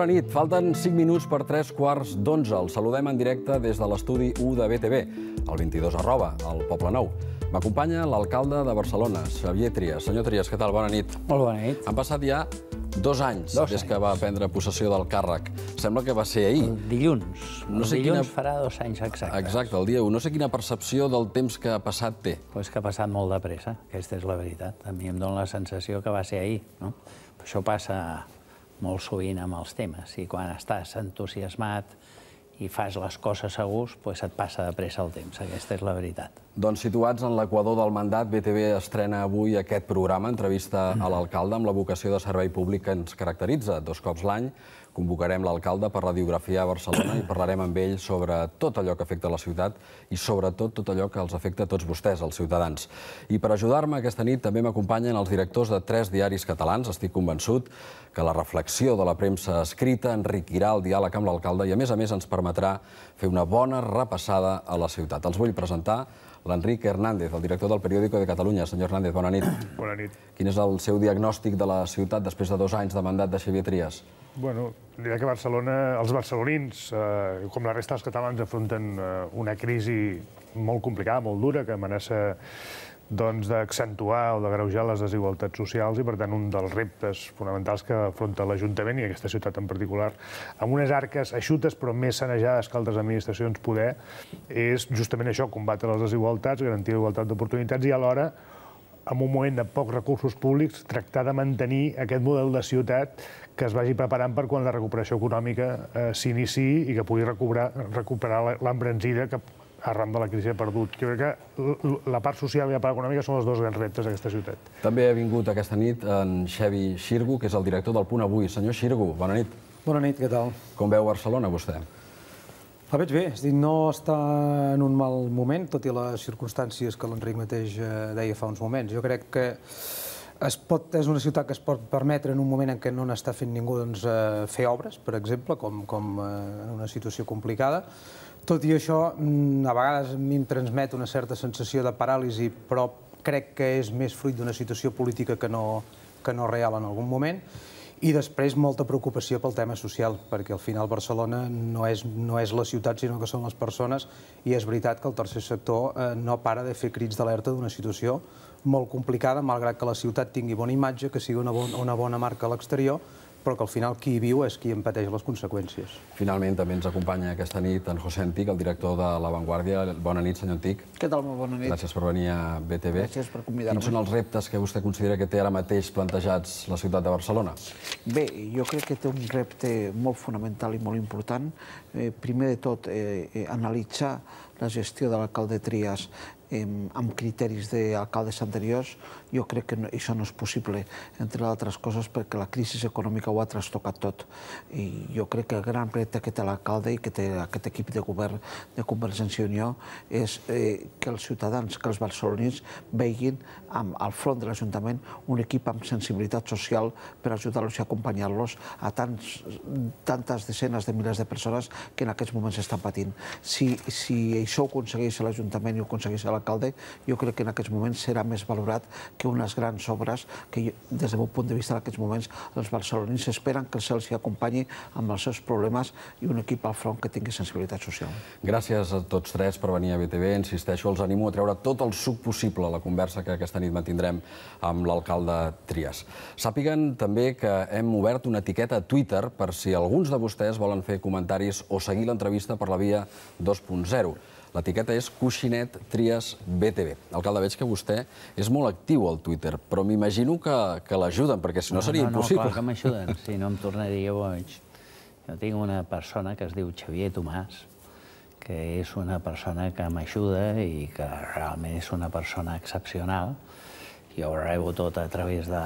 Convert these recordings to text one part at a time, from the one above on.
Bona nit. Falten 5 minuts per 3 quarts d'11. El saludem en directe des de l'estudi 1 de BTV, el 22 arroba, al Poble Nou. M'acompanya l'alcalde de Barcelona, Xavier Trias. Senyor Trias, què tal? Bona nit. Molt bona nit. Han passat ja dos anys des que va prendre possessió del càrrec. Sembla que va ser ahir. El dilluns. No sé el dilluns farà dos anys exactes. Exacte, el dia 1. No sé quina percepció del temps que ha passat té. Doncs pues que ha passat molt de pressa, aquesta és la veritat. A mi em dóna la sensació que va ser ahir. No? Això passa molt sovint amb els temes i quan estàs entusiasmat i fas les coses a gust, doncs et passa de pressa el temps. Aquesta és la veritat. Doncs situats en l'equador del mandat, BTV estrena avui aquest programa, entrevista a l'alcalde, amb la vocació de servei públic que ens caracteritza dos cops l'any. Convocarem l'alcalde per radiografiar Barcelona i parlarem amb ell sobre tot allò que afecta la ciutat i sobretot tot allò que els afecta a tots vostès, els ciutadans. I per ajudar-me aquesta nit també m'acompanyen els directors de tres diaris catalans. Estic convençut que la reflexió de la premsa escrita enriquirà el diàleg amb l'alcalde i, a més a més, ens permetrà fer una bona repassada a la ciutat. Els vull presentar l'Enric Hernández, el director del Periódico de Catalunya. Senyor Hernández, bona nit. Bona nit. Quin és el seu diagnòstic de la ciutat després de dos anys de mandat de Xavier Trias? Bueno, diré que Barcelona, els barcelonins, eh, com la resta dels catalans, afronten eh, una crisi molt complicada, molt dura, que amenaça doncs, d'accentuar doncs, o d'agreujar les desigualtats socials i, per tant, un dels reptes fonamentals que afronta l'Ajuntament i aquesta ciutat en particular, amb unes arques eixutes però més sanejades que altres administracions poder, és justament això, combatre les desigualtats, garantir la igualtat d'oportunitats i alhora en un moment de pocs recursos públics, tractar de mantenir aquest model de ciutat que es vagi preparant per quan la recuperació econòmica eh, s'iniciï i que pugui recobrar, recuperar l'embranzida que arran de la crisi ha perdut. Jo crec que la part social i la part econòmica són els dos grans reptes d'aquesta ciutat. També ha vingut aquesta nit en Xevi Xirgu, que és el director del Punt Avui. Senyor Xirgu, bona nit. Bona nit, què tal? Com veu Barcelona, vostè? La veig bé, és dir, no està en un mal moment, tot i les circumstàncies que l'Enric mateix eh, deia fa uns moments. Jo crec que es pot, és una ciutat que es pot permetre en un moment en què no n'està fent ningú doncs, eh, fer obres, per exemple, com, com eh, en una situació complicada. Tot i això, mm, a vegades a mi em transmet una certa sensació de paràlisi, però crec que és més fruit d'una situació política que no, que no real en algun moment i després molta preocupació pel tema social, perquè al final Barcelona no és, no és la ciutat, sinó que són les persones, i és veritat que el tercer sector eh, no para de fer crits d'alerta d'una situació molt complicada, malgrat que la ciutat tingui bona imatge, que sigui una, bon, una bona marca a l'exterior, però que al final qui viu és qui en pateix les conseqüències. Finalment també ens acompanya aquesta nit en José Antic, el director de La Vanguardia. Bona nit, senyor Antic. Què tal? Molt bona nit. Gràcies per venir a BTV. Gràcies per convidar-me. Quins són els reptes que vostè considera que té ara mateix plantejats la ciutat de Barcelona? Bé, jo crec que té un repte molt fonamental i molt important. Eh, primer de tot, eh, eh analitzar la gestió de l'alcalde Trias eh, amb criteris d'alcaldes anteriors, jo crec que no, això no és possible, entre altres coses perquè la crisi econòmica ho ha trastocat tot. I jo crec que el gran repte que té l'alcalde i que té aquest equip de govern de Convergència i Unió és eh, que els ciutadans, que els barcelonins veguin amb, al front de l'Ajuntament un equip amb sensibilitat social per ajudar-los i acompanyar-los a tants, tantes decenes de milers de persones que en aquests moments estan patint. Si, si això ho aconsegueix l'Ajuntament i ho aconsegueix l'alcalde, jo crec que en aquests moments serà més valorat que unes grans obres que, des del meu punt de vista, en aquests moments, els barcelonins esperen que el cel s'hi acompanyi amb els seus problemes i un equip al front que tingui sensibilitat social. Gràcies a tots tres per venir a BTV. Insisteixo, els animo a treure tot el suc possible a la conversa que aquesta nit mantindrem amb l'alcalde Trias. Sàpiguen també que hem obert una etiqueta a Twitter per si alguns de vostès volen fer comentaris o seguir l'entrevista per la via 2.0. L'etiqueta és Coixinet Tries BTV. Alcalde, veig que vostè és molt actiu al Twitter, però m'imagino que, que l'ajuden, perquè si no, no seria no, no, impossible. No, clar que m'ajuden, si no em tornaria boig. Jo tinc una persona que es diu Xavier Tomàs, que és una persona que m'ajuda i que realment és una persona excepcional. Jo ho rebo tot a través de,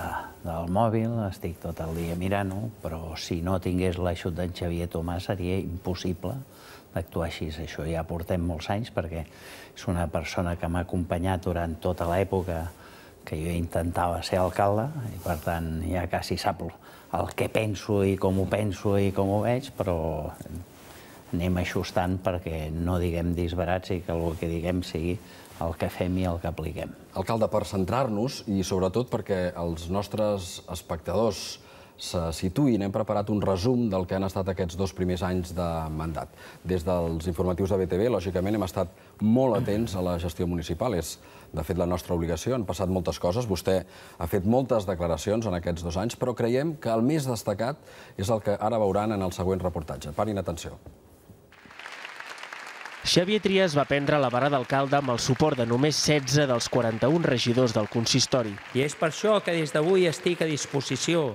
del mòbil, estic tot el dia mirant-ho, però si no tingués l'ajut d'en Xavier Tomàs seria impossible d'actuar així. Això ja portem molts anys perquè és una persona que m'ha acompanyat durant tota l'època que jo intentava ser alcalde i, per tant, ja quasi sap el que penso i com ho penso i com ho veig, però anem ajustant perquè no diguem disbarats i que el que diguem sigui el que fem i el que apliquem. Alcalde, per centrar-nos i sobretot perquè els nostres espectadors se situïn. Hem preparat un resum del que han estat aquests dos primers anys de mandat. Des dels informatius de BTV, lògicament, hem estat molt atents a la gestió municipal. És, de fet, la nostra obligació. Han passat moltes coses. Vostè ha fet moltes declaracions en aquests dos anys, però creiem que el més destacat és el que ara veuran en el següent reportatge. Parin atenció. Xavier Trias va prendre la vara d'alcalde amb el suport de només 16 dels 41 regidors del consistori. I és per això que des d'avui estic a disposició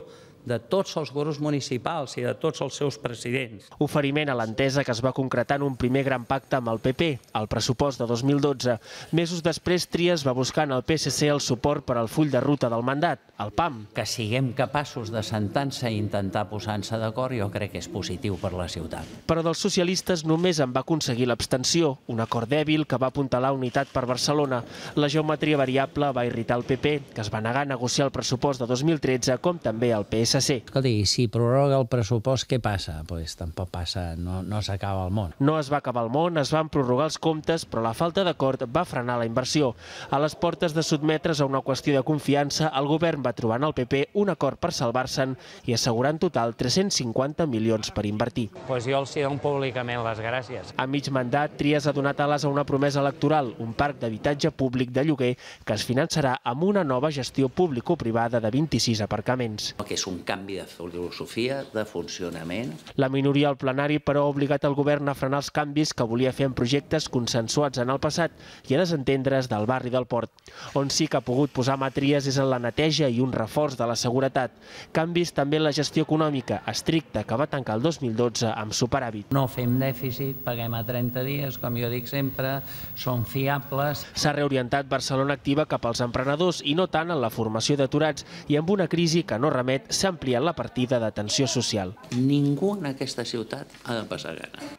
de tots els grups municipals i de tots els seus presidents. Oferiment a l'entesa que es va concretar en un primer gran pacte amb el PP, el pressupost de 2012. Mesos després, Trias va buscar en el PSC el suport per al full de ruta del mandat, el PAM. Que siguem capaços de sentar-se i intentar posar-se d'acord jo crec que és positiu per la ciutat. Però dels socialistes només en va aconseguir l'abstenció, un acord dèbil que va apuntalar unitat per Barcelona. La geometria variable va irritar el PP, que es va negar a negociar el pressupost de 2013, com també el PSC. PSC. i si prorroga el pressupost, què passa? Doncs pues, tampoc passa, no, no s'acaba el món. No es va acabar el món, es van prorrogar els comptes, però la falta d'acord va frenar la inversió. A les portes de sotmetre's a una qüestió de confiança, el govern va trobar en el PP un acord per salvar-se'n i assegurar en total 350 milions per invertir. Pues jo els hi dono públicament les gràcies. A mig mandat, Trias ha donat ales a una promesa electoral, un parc d'habitatge públic de lloguer que es finançarà amb una nova gestió público-privada de 26 aparcaments. Que és un un canvi de filosofia, de funcionament. La minoria al plenari, però, ha obligat el govern a frenar els canvis que volia fer en projectes consensuats en el passat i a desentendre's del barri del Port. On sí que ha pogut posar matries és en la neteja i un reforç de la seguretat. Canvis també en la gestió econòmica, estricta, que va tancar el 2012 amb superàvit. No fem dèficit, paguem a 30 dies, com jo dic sempre, són fiables. S'ha reorientat Barcelona Activa cap als emprenedors i no tant en la formació d'aturats i amb una crisi que no remet, s'ha s'ha ampliat la partida d'atenció social. Ningú en aquesta ciutat ha de passar gana.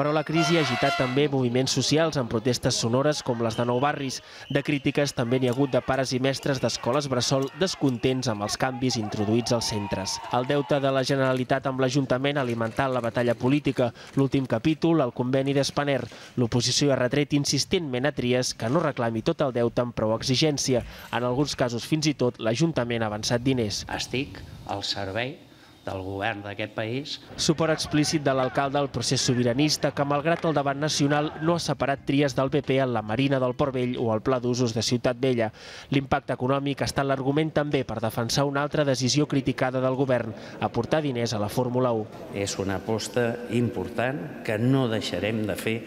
Però la crisi ha agitat també moviments socials amb protestes sonores com les de Nou Barris. De crítiques també n'hi ha hagut de pares i mestres d'escoles bressol descontents amb els canvis introduïts als centres. El deute de la Generalitat amb l'Ajuntament ha alimentat la batalla política. L'últim capítol, el conveni d'Espaner. L'oposició ha retret insistentment a Tries que no reclami tot el deute amb prou exigència. En alguns casos, fins i tot, l'Ajuntament ha avançat diners. Estic al servei del govern d'aquest país. Suport explícit de l'alcalde al procés sobiranista, que malgrat el debat nacional no ha separat tries del PP en la Marina del Port Vell o el Pla d'Usos de Ciutat Vella. L'impacte econòmic ha estat l'argument també per defensar una altra decisió criticada del govern, aportar diners a la Fórmula 1. És una aposta important que no deixarem de fer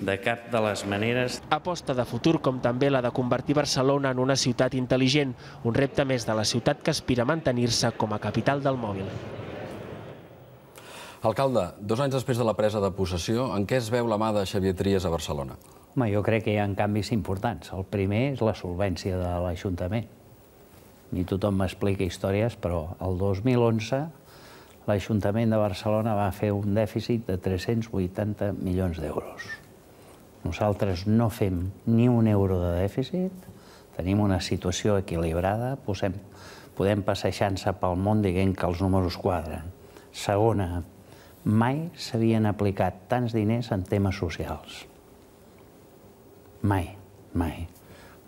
de cap de les maneres. Aposta de futur com també la de convertir Barcelona en una ciutat intel·ligent, un repte més de la ciutat que aspira a mantenir-se com a capital del mòbil. Alcalde, dos anys després de la presa de possessió, en què es veu la mà de Xavier Trias a Barcelona? Home, jo crec que hi ha canvis importants. El primer és la solvència de l'Ajuntament. Ni tothom m'explica històries, però el 2011 l'Ajuntament de Barcelona va fer un dèficit de 380 milions d'euros. Nosaltres no fem ni un euro de dèficit, tenim una situació equilibrada, posem, podem passejar-se pel món dient que els números quadren. Segona, mai s'havien aplicat tants diners en temes socials. Mai, mai.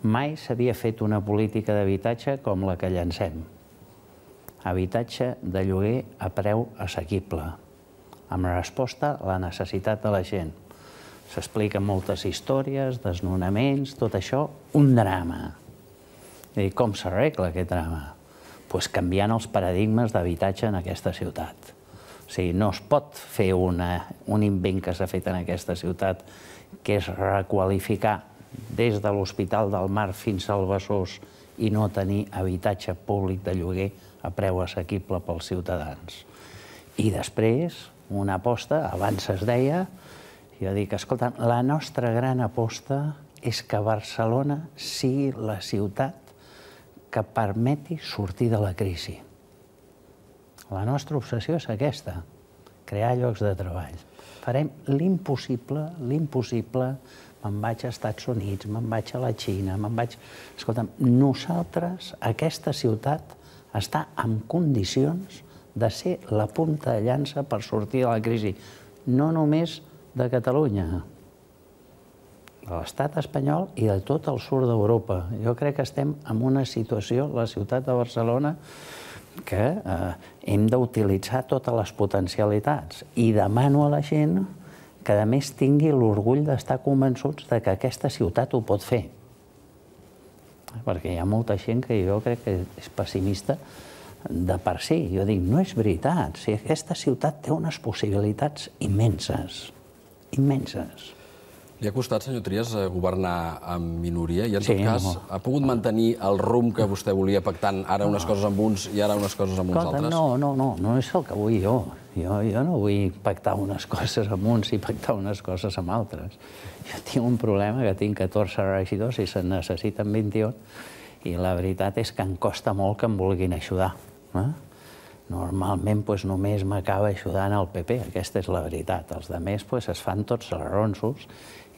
Mai s'havia fet una política d'habitatge com la que llancem. Habitatge de lloguer a preu assequible, amb resposta a la necessitat de la gent. S'expliquen moltes històries, desnonaments, tot això, un drama. I com s'arregla aquest drama? Pues canviant els paradigmes d'habitatge en aquesta ciutat. O sigui, no es pot fer una, un invent que s'ha fet en aquesta ciutat, que és requalificar des de l'Hospital del Mar fins al Besòs i no tenir habitatge públic de lloguer a preu assequible pels ciutadans. I després, una aposta, abans es deia, jo dic, escolta, la nostra gran aposta és que Barcelona sigui la ciutat que permeti sortir de la crisi. La nostra obsessió és aquesta, crear llocs de treball. Farem l'impossible, l'impossible, me'n vaig als Estats Units, me'n vaig a la Xina, me'n vaig... Escolta'm, nosaltres, aquesta ciutat, està en condicions de ser la punta de llança per sortir de la crisi. No només de Catalunya, de l'estat espanyol i de tot el sud d'Europa. Jo crec que estem en una situació, la ciutat de Barcelona, que eh, hem d'utilitzar totes les potencialitats. I demano a la gent que, a més, tingui l'orgull d'estar convençuts de que aquesta ciutat ho pot fer. Perquè hi ha molta gent que jo crec que és pessimista de per si. Jo dic, no és veritat, si aquesta ciutat té unes possibilitats immenses immenses. Li ha costat, senyor Trias, eh, governar amb minoria i, en sí, tot cas, no. ha pogut mantenir el rumb que vostè volia pactant ara unes no. coses amb uns i ara unes coses amb uns Escolta, altres? No, no, no, no és el que vull jo. jo. Jo no vull pactar unes coses amb uns i pactar unes coses amb altres. Jo tinc un problema que tinc 14 regidors i se'n necessiten 21 i la veritat és que em costa molt que em vulguin ajudar. Eh? normalment doncs, només m'acaba ajudant el PP, aquesta és la veritat. Els de més doncs, es fan tots els ronsos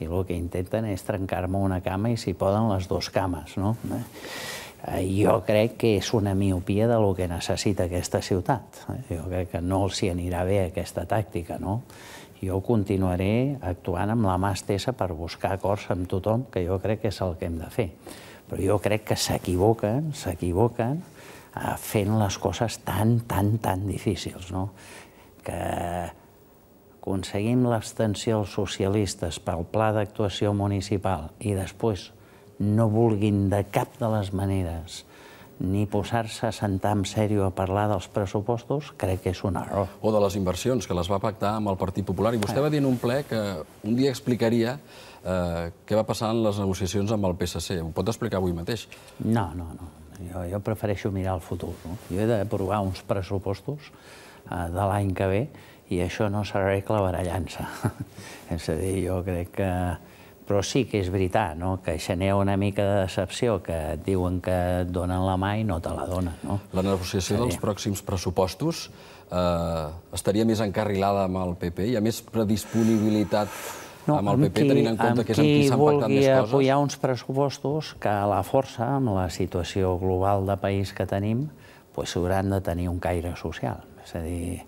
i el que intenten és trencar-me una cama i si poden les dues cames. No? Eh, jo crec que és una miopia del que necessita aquesta ciutat. Jo crec que no els hi anirà bé aquesta tàctica. No? Jo continuaré actuant amb la mà estesa per buscar acords amb tothom, que jo crec que és el que hem de fer. Però jo crec que s'equivoquen, s'equivoquen, Eh, fent les coses tan, tan, tan difícils, no? que aconseguim l'abstenció als socialistes pel pla d'actuació municipal i després no vulguin de cap de les maneres ni posar-se a sentar en sèrio a parlar dels pressupostos, crec que és un error. O de les inversions, que les va pactar amb el Partit Popular. I vostè va dir en un ple que un dia explicaria eh, què va passar en les negociacions amb el PSC. Ho pot explicar avui mateix? No, no, no. Jo, jo prefereixo mirar el futur. No? Jo he d'aprovar uns pressupostos uh, de l'any que ve i això no s'arregla barallant-se. és a dir, jo crec que... Però sí que és veritat, no? que això n'hi una mica de decepció, que et diuen que et donen la mà i no te la donen. No? La negociació Seria. dels pròxims pressupostos eh, estaria més encarrilada amb el PP? Hi ha més predisponibilitat no, amb el PP, qui, tenint en compte que és amb qui s'han pactat més coses? Amb qui vulgui uns pressupostos que a la força, amb la situació global de país que tenim, pues, hauran de tenir un caire social. És a dir,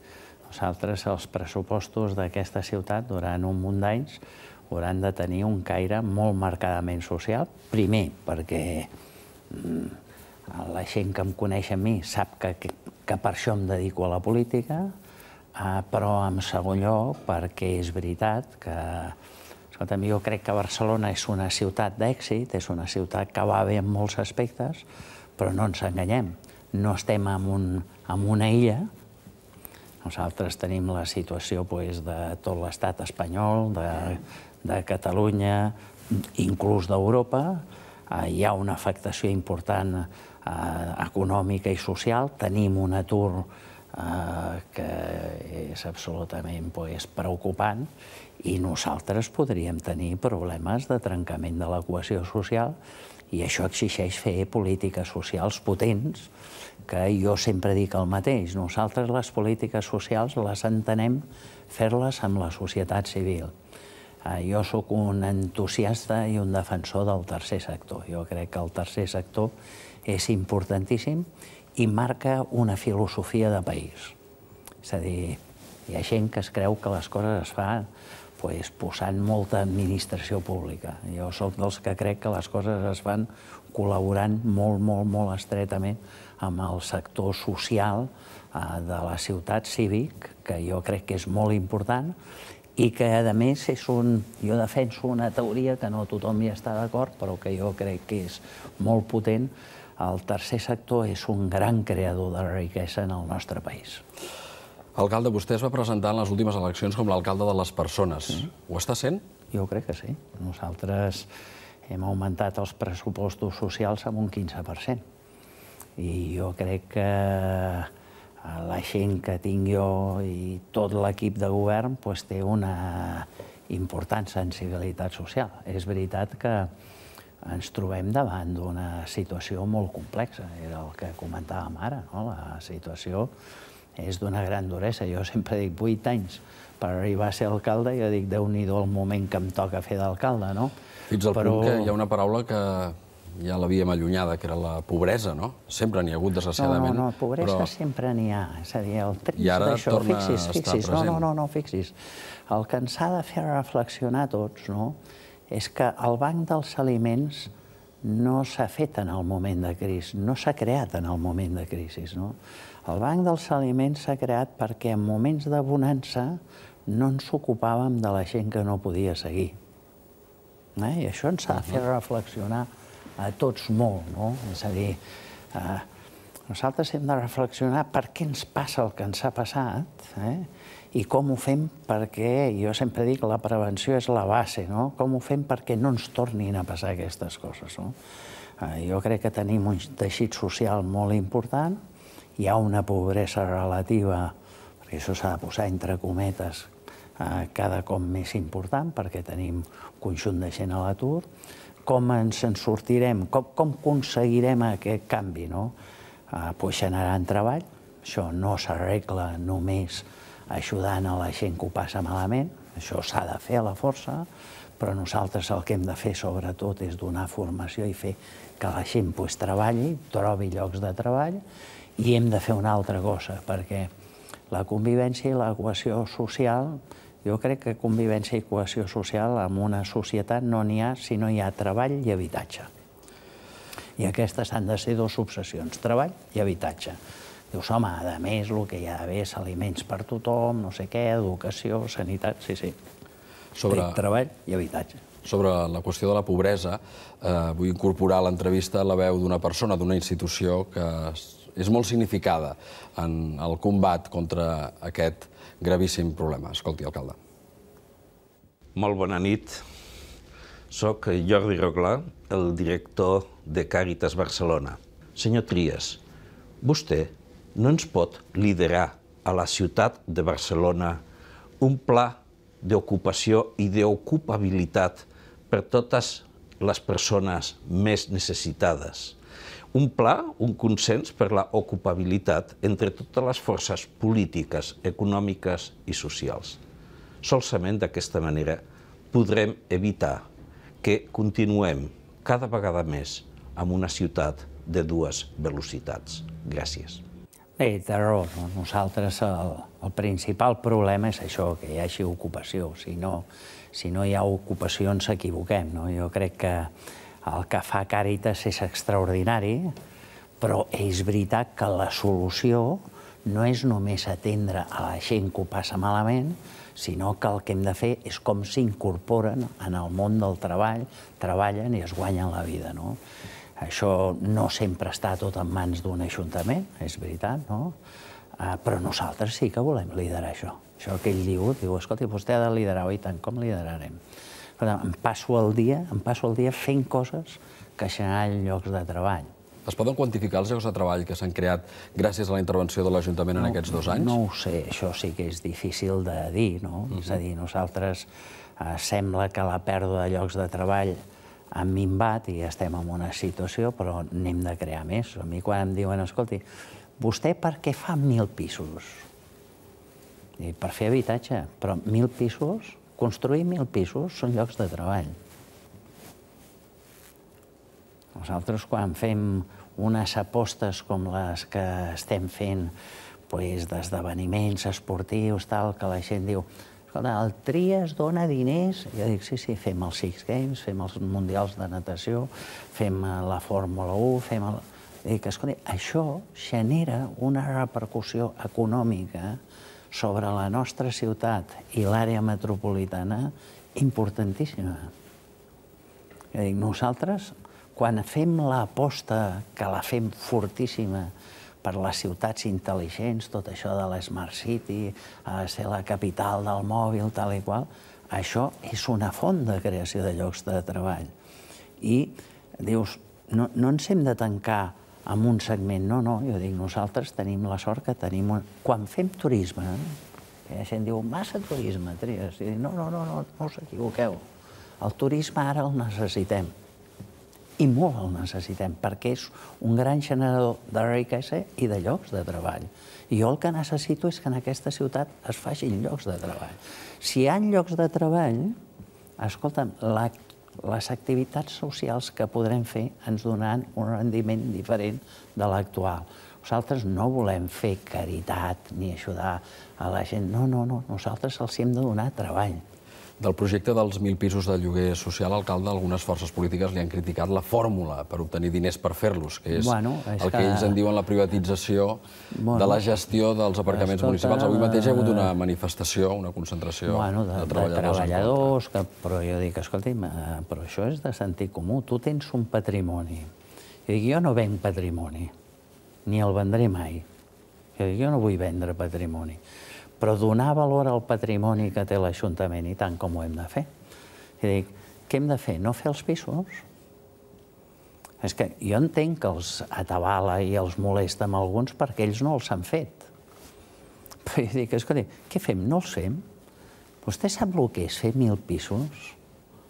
nosaltres els pressupostos d'aquesta ciutat durant un munt d'anys hauran de tenir un caire molt marcadament social. Primer, perquè mm, la gent que em coneix a mi sap que, que per això em dedico a la política, Ah, però en segon lloc perquè és veritat que escolta'm, jo crec que Barcelona és una ciutat d'èxit, és una ciutat que va bé en molts aspectes, però no ens enganyem, no estem en, un, en una illa, nosaltres tenim la situació pues, de tot l'estat espanyol, de, de Catalunya, inclús d'Europa, eh, hi ha una afectació important eh, econòmica i social, tenim un atur important Eh, que és absolutament pues, preocupant i nosaltres podríem tenir problemes de trencament de la cohesió social i això exigeix fer polítiques socials potents, que jo sempre dic el mateix. Nosaltres les polítiques socials les entenem fer-les amb la societat civil. Eh, jo sóc un entusiasta i un defensor del tercer sector. Jo crec que el tercer sector és importantíssim i marca una filosofia de país. És a dir, hi ha gent que es creu que les coses es fan pues, posant molta administració pública. Jo sóc dels que crec que les coses es fan col·laborant molt, molt, molt estretament amb el sector social eh, de la ciutat cívic, que jo crec que és molt important, i que, a més, és un, jo defenso una teoria que no tothom hi està d'acord, però que jo crec que és molt potent, el tercer sector és un gran creador de riquesa en el nostre país. Alcalde, vostè es va presentar en les últimes eleccions com l'alcalde de les persones. Mm Ho està sent? Jo crec que sí. Nosaltres hem augmentat els pressupostos socials amb un 15%. I jo crec que eh, la gent que tinc jo i tot l'equip de govern pues, té una important sensibilitat social. És veritat que ens trobem davant d'una situació molt complexa, era el que comentàvem ara, no? la situació és d'una gran duresa. Jo sempre dic vuit anys per arribar a ser alcalde, jo dic, déu nhi el moment que em toca fer d'alcalde, no? Fins al Però... punt que hi ha una paraula que ja l'havíem allunyada, que era la pobresa, no? Sempre n'hi ha hagut, desgraciadament. No, no, no pobresa però... sempre n'hi ha. És a dir, el trist d'això, fixis, fixis, no, no, no, no, fixis. El que ens ha de fer reflexionar tots, no?, és que el banc dels aliments no s'ha fet en el moment de crisi, no s'ha creat en el moment de crisi. No? El banc dels aliments s'ha creat perquè en moments de bonança no ens ocupàvem de la gent que no podia seguir. Eh? I això ens ha de fer reflexionar a tots molt. No? És a dir, eh, nosaltres hem de reflexionar per què ens passa el que ens ha passat, eh? i com ho fem perquè, jo sempre dic, la prevenció és la base, no? Com ho fem perquè no ens tornin a passar aquestes coses, no? Eh, jo crec que tenim un teixit social molt important, hi ha una pobresa relativa, perquè això s'ha de posar entre cometes, eh, cada cop més important, perquè tenim un conjunt de gent a l'atur, com ens en sortirem, com, com aconseguirem aquest canvi, no? Eh, pues generant treball, això no s'arregla només ajudant a la gent que ho passa malament. Això s'ha de fer a la força, però nosaltres el que hem de fer sobretot és donar formació i fer que la gent pues, treballi, trobi llocs de treball, i hem de fer una altra cosa, perquè la convivència i la social, jo crec que convivència i equació social en una societat no n'hi ha si no hi ha treball i habitatge. I aquestes han de ser dues obsessions, treball i habitatge. Dius, home, a més, el que hi ha d'haver és aliments per tothom, no sé què, educació, sanitat, sí, sí. Sobre... Tret treball i habitatge. Sobre la qüestió de la pobresa, eh, vull incorporar a l'entrevista la veu d'una persona, d'una institució que és molt significada en el combat contra aquest gravíssim problema. Escolti, alcalde. Molt bona nit. Soc Jordi Roglà, el director de Càritas Barcelona. Senyor Trias, vostè no ens pot liderar a la ciutat de Barcelona un pla d'ocupació i d'ocupabilitat per totes les persones més necessitades. Un pla, un consens per la ocupabilitat entre totes les forces polítiques, econòmiques i socials. Solament d'aquesta manera podrem evitar que continuem cada vegada més amb una ciutat de dues velocitats. Gràcies. Bé, té raó. Nosaltres el, el principal problema és això, que hi hagi ocupació. Si no, si no hi ha ocupació ens equivoquem. No? Jo crec que el que fa Càritas és extraordinari, però és veritat que la solució no és només atendre a la gent que ho passa malament, sinó que el que hem de fer és com s'incorporen en el món del treball, treballen i es guanyen la vida. No? Això no sempre està tot en mans d'un ajuntament, és veritat, no? Ah, però nosaltres sí que volem liderar això. Això que ell diu, diu, escolta, vostè ha de liderar, oi tant, com liderarem? em passo el dia, em passo el dia fent coses que generen llocs de treball. Es poden quantificar els llocs de treball que s'han creat gràcies a la intervenció de l'Ajuntament en aquests dos anys? No ho sé, això sí que és difícil de dir, no? És a mhm. dir, nosaltres eh, sembla que la pèrdua de llocs de treball han minvat i estem en una situació, però n'hem de crear més. A mi quan em diuen, escolti, vostè per què fa mil pisos? I per fer habitatge, però mil pisos, construir mil pisos són llocs de treball. Nosaltres quan fem unes apostes com les que estem fent pues, d'esdeveniments esportius, tal, que la gent diu escolta, el es dona diners. Jo dic, sí, sí, fem els Six Games, fem els Mundials de Natació, fem eh, la Fórmula 1, fem el... Dic, escolta, això genera una repercussió econòmica sobre la nostra ciutat i l'àrea metropolitana importantíssima. Jo dic, nosaltres, quan fem l'aposta, que la fem fortíssima, per les ciutats intel·ligents, tot això de l'Smart City, ser la capital del mòbil, tal i qual, això és una font de creació de llocs de treball. I dius, no, no ens hem de tancar en un segment, no, no, jo dic, nosaltres tenim la sort que tenim... Un... Quan fem turisme, eh? la gent diu, massa turisme, Trias, i dic, no, no, no, no, no us equivoqueu. El turisme ara el necessitem i molt el necessitem, perquè és un gran generador de riquesa i de llocs de treball. I jo el que necessito és que en aquesta ciutat es facin llocs de treball. Si hi ha llocs de treball, escolta'm, la, les activitats socials que podrem fer ens donaran un rendiment diferent de l'actual. Nosaltres no volem fer caritat ni ajudar a la gent. No, no, no. Nosaltres els hem de donar treball. Del projecte dels mil pisos de lloguer social, alcalde, algunes forces polítiques li han criticat la fórmula per obtenir diners per fer-los, que és, bueno, és el que, que ells en diuen la privatització bueno, de la gestió dels aparcaments escolta, municipals. Avui mateix hi ha hagut una eh, manifestació, una concentració bueno, de, de treballadors. De treballadors que, però jo dic, escolta, però això és de sentit comú. Tu tens un patrimoni. Jo dic, jo no venc patrimoni, ni el vendré mai. Jo dic, jo no vull vendre patrimoni però donar valor al patrimoni que té l'Ajuntament i tant com ho hem de fer. I dic, què hem de fer? No fer els pisos? És que jo entenc que els atabala i els molesta amb alguns perquè ells no els han fet. Però jo dic, escolti, què fem? No els fem? Vostè sap el que és fer mil pisos?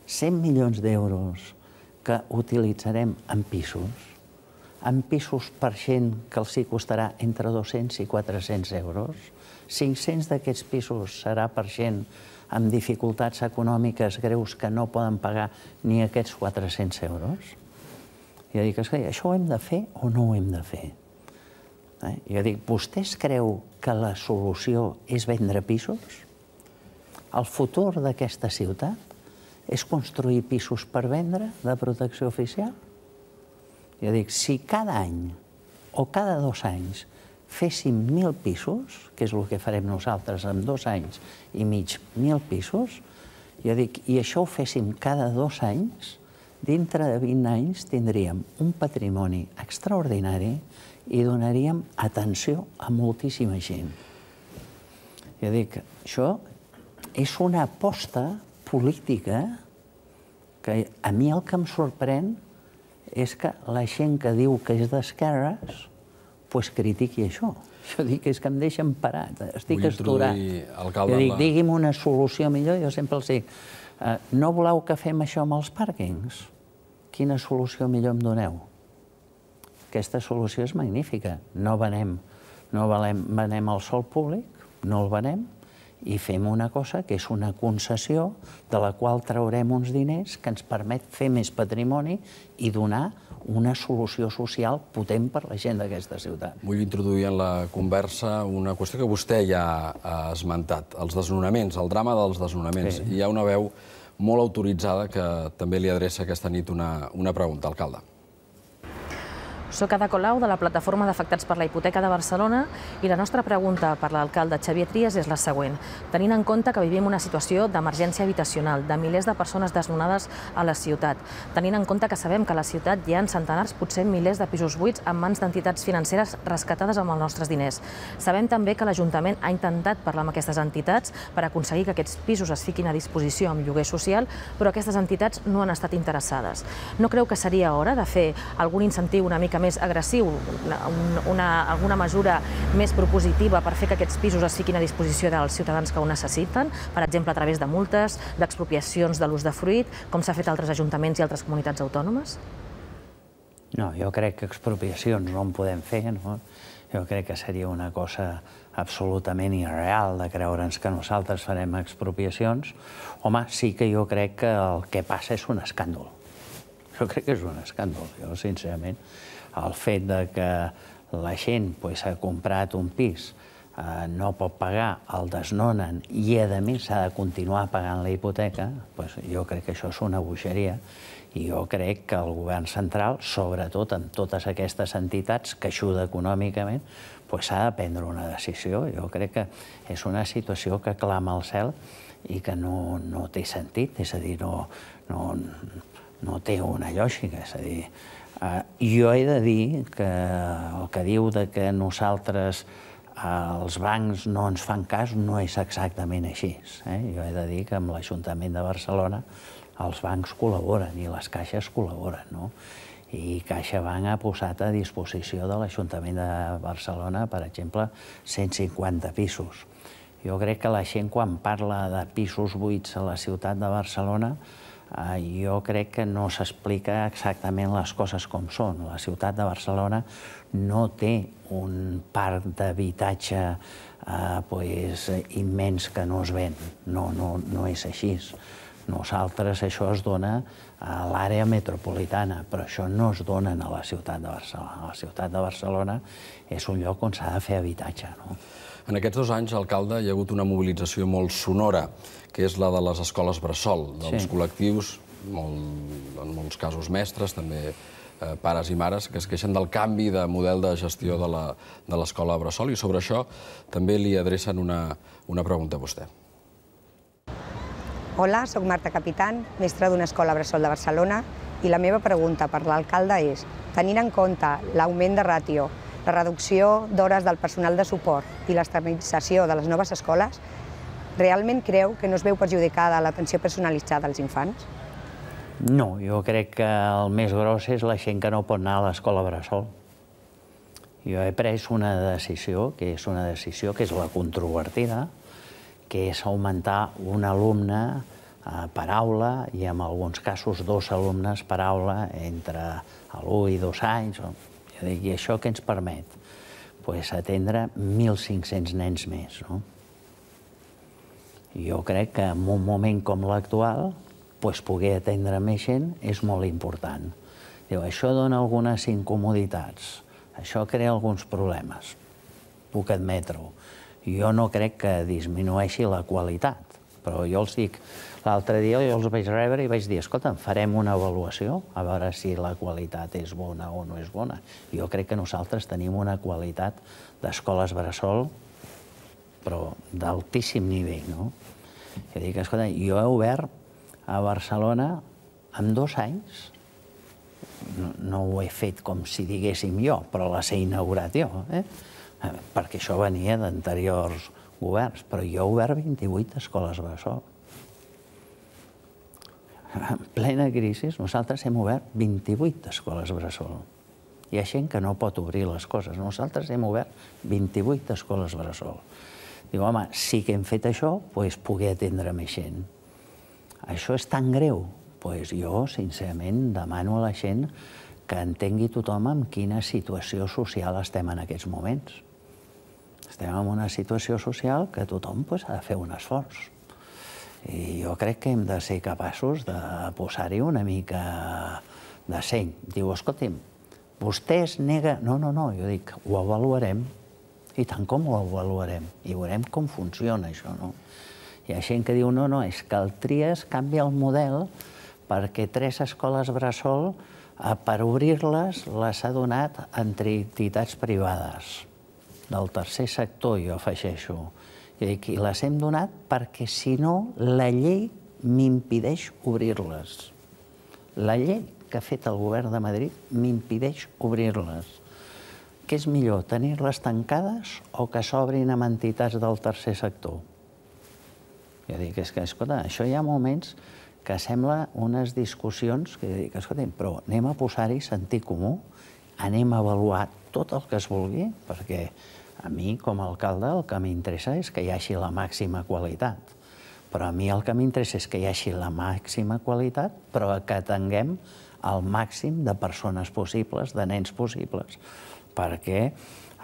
100 milions d'euros que utilitzarem en pisos? En pisos per gent que els costarà entre 200 i 400 euros? 500 d'aquests pisos serà per gent amb dificultats econòmiques greus que no poden pagar ni aquests 400 euros? Jo dic, escolta, això ho hem de fer o no ho hem de fer? Eh? Jo dic, es creu que la solució és vendre pisos? El futur d'aquesta ciutat és construir pisos per vendre de protecció oficial? Jo dic, si cada any o cada dos anys féssim mil pisos, que és el que farem nosaltres en dos anys i mig, mil pisos, jo dic, i això ho féssim cada dos anys, dintre de 20 anys tindríem un patrimoni extraordinari i donaríem atenció a moltíssima gent. Jo dic, això és una aposta política que a mi el que em sorprèn és que la gent que diu que és d'esquerres pues critiqui això. Jo dic, és que em deixen parat, eh? estic esturat. jo dic, digui'm una solució millor, jo sempre els dic, eh, no voleu que fem això amb els pàrquings? Quina solució millor em doneu? Aquesta solució és magnífica. No venem, no valem, venem el sol públic, no el venem, i fem una cosa que és una concessió de la qual traurem uns diners que ens permet fer més patrimoni i donar una solució social potent per la gent d'aquesta ciutat. Vull introduir en la conversa una qüestió que vostè ja ha esmentat, els desnonaments, el drama dels desnonaments. Sí. Hi ha una veu molt autoritzada que també li adreça aquesta nit una, una pregunta, alcalde. Soc Ada Colau de la plataforma d'afectats per la hipoteca de Barcelona i la nostra pregunta per l'alcalde Xavier Trias és la següent. Tenint en compte que vivim una situació d'emergència habitacional, de milers de persones desnonades a la ciutat, tenint en compte que sabem que a la ciutat hi ha centenars, potser milers de pisos buits en mans d'entitats financeres rescatades amb els nostres diners. Sabem també que l'Ajuntament ha intentat parlar amb aquestes entitats per aconseguir que aquests pisos es fiquin a disposició amb lloguer social, però aquestes entitats no han estat interessades. No creu que seria hora de fer algun incentiu una mica més agressiu, una, una, alguna mesura més propositiva per fer que aquests pisos es fiquin a disposició dels ciutadans que ho necessiten, per exemple, a través de multes, d'expropiacions de l'ús de fruit, com s'ha fet a altres ajuntaments i altres comunitats autònomes? No, jo crec que expropiacions no en podem fer, no? Jo crec que seria una cosa absolutament irreal de creure'ns que nosaltres farem expropiacions. Home, sí que jo crec que el que passa és un escàndol. Jo crec que és un escàndol, jo, sincerament el fet de que la gent pues, ha comprat un pis, eh, no pot pagar, el desnonen i, a més, s'ha de continuar pagant la hipoteca, pues, jo crec que això és una bogeria i jo crec que el govern central, sobretot amb totes aquestes entitats que ajuda econòmicament, s'ha pues, de prendre una decisió. Jo crec que és una situació que clama al cel i que no, no té sentit, és a dir, no, no, no té una lògica. És a dir, Eh, jo he de dir que el que diu de que nosaltres eh, els bancs no ens fan cas no és exactament així. Eh? Jo he de dir que amb l'Ajuntament de Barcelona els bancs col·laboren i les caixes col·laboren. No? I CaixaBank ha posat a disposició de l'Ajuntament de Barcelona, per exemple, 150 pisos. Jo crec que la gent quan parla de pisos buits a la ciutat de Barcelona Eh, jo crec que no s'explica exactament les coses com són. La ciutat de Barcelona no té un parc d'habitatge eh, pues, immens que no es ven. No, no, no és així. Nosaltres això es dona a l'àrea metropolitana, però això no es dona a la ciutat de Barcelona. La ciutat de Barcelona és un lloc on s'ha de fer habitatge. No? En aquests dos anys, alcalde, hi ha hagut una mobilització molt sonora, que és la de les escoles bressol, dels sí. col·lectius, molt, en molts casos mestres, també eh, pares i mares que es queixen del canvi de model de gestió de l'escola Bressol i sobre això també li adrecen una, una pregunta a vostè. Hola, sóc Marta Capitán, mestra d'una escola Bressol de Barcelona i la meva pregunta per l'alcalde és, tenint en compte l'augment de ràtio la reducció d'hores del personal de suport i l'estabilització de les noves escoles, realment creu que no es veu perjudicada l'atenció personalitzada als infants? No, jo crec que el més gros és la gent que no pot anar a l'escola Bressol. Jo he pres una decisió, que és una decisió que és la controvertida, que és augmentar un alumne eh, per aula i en alguns casos dos alumnes per aula entre l'1 i dos anys, històrica. I això que ens permet? Pues, atendre 1.500 nens més. No? Jo crec que en un moment com l'actual, pues, poder atendre més gent és molt important. Diu, això dona algunes incomoditats, això crea alguns problemes, puc admetre-ho. Jo no crec que disminueixi la qualitat, però jo els dic, L'altre dia jo els vaig rebre i vaig dir, escolta, farem una avaluació, a veure si la qualitat és bona o no és bona. Jo crec que nosaltres tenim una qualitat d'escoles bressol, però d'altíssim nivell, no? Jo dic, escolta, jo he obert a Barcelona en dos anys, no, no ho he fet com si diguéssim jo, però la sé inaugurat jo, eh? eh? perquè això venia d'anteriors governs, però jo he obert 28 escoles bressol en plena crisi, nosaltres hem obert 28 escoles bressol. Hi ha gent que no pot obrir les coses. Nosaltres hem obert 28 escoles bressol. Diu, home, sí que hem fet això, doncs poder atendre més gent. Això és tan greu? Doncs jo, sincerament, demano a la gent que entengui tothom en quina situació social estem en aquests moments. Estem en una situació social que tothom ha de fer un esforç. I jo crec que hem de ser capaços de posar-hi una mica de seny. Diu, escolti'm, vostè es nega... No, no, no, jo dic, ho avaluarem, i tant com ho avaluarem, i veurem com funciona això, no? Hi ha gent que diu, no, no, és que el Tries canvia el model perquè tres escoles bressol, eh, per obrir-les, les ha donat entre entitats privades del tercer sector, jo afegeixo. I dic, i les hem donat perquè, si no, la llei m'impideix obrir-les. La llei que ha fet el govern de Madrid m'impideix obrir-les. Què és millor, tenir-les tancades o que s'obrin amb entitats del tercer sector? Jo dic, és que, escolta, això hi ha moments que sembla unes discussions que dic, escolta, però anem a posar-hi sentit comú, anem a avaluar tot el que es vulgui, perquè a mi, com a alcalde, el que m'interessa és que hi hagi la màxima qualitat. Però a mi el que m'interessa és que hi hagi la màxima qualitat, però que tinguem el màxim de persones possibles, de nens possibles. Perquè,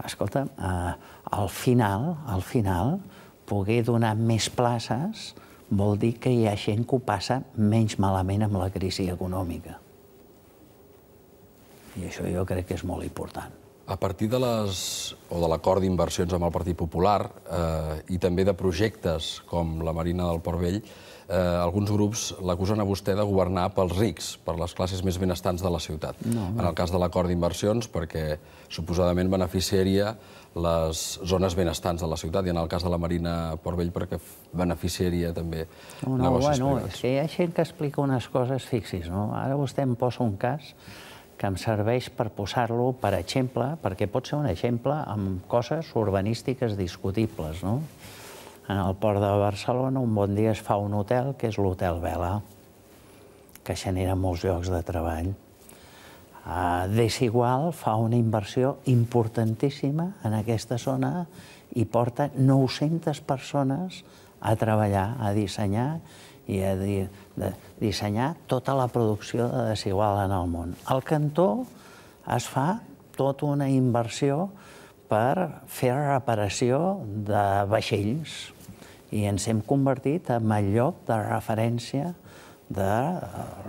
escolta, eh, al final, al final, poder donar més places vol dir que hi ha gent que ho passa menys malament amb la crisi econòmica. I això jo crec que és molt important. A partir de les, o de l'acord d'inversions amb el Partit Popular eh, i també de projectes com la Marina del Port Vell, eh, alguns grups l'acusen a vostè de governar pels rics, per les classes més benestants de la ciutat. No, no. En el cas de l'acord d'inversions, perquè suposadament beneficiaria les zones benestants de la ciutat, i en el cas de la Marina Port Vell, perquè beneficiaria també no, no, negocis bueno, privats. És que hi ha gent que explica unes coses, fixis, no? Ara vostè em posa un cas que em serveix per posar-lo, per exemple, perquè pot ser un exemple amb coses urbanístiques discutibles, no? En el port de Barcelona un bon dia es fa un hotel, que és l'Hotel Vela, que genera molts llocs de treball. Uh, Desigual fa una inversió importantíssima en aquesta zona i porta 900 persones a treballar, a dissenyar i a dir, de dissenyar tota la producció de desigual en el món. Al cantó es fa tota una inversió per fer reparació de vaixells i ens hem convertit en el lloc de referència de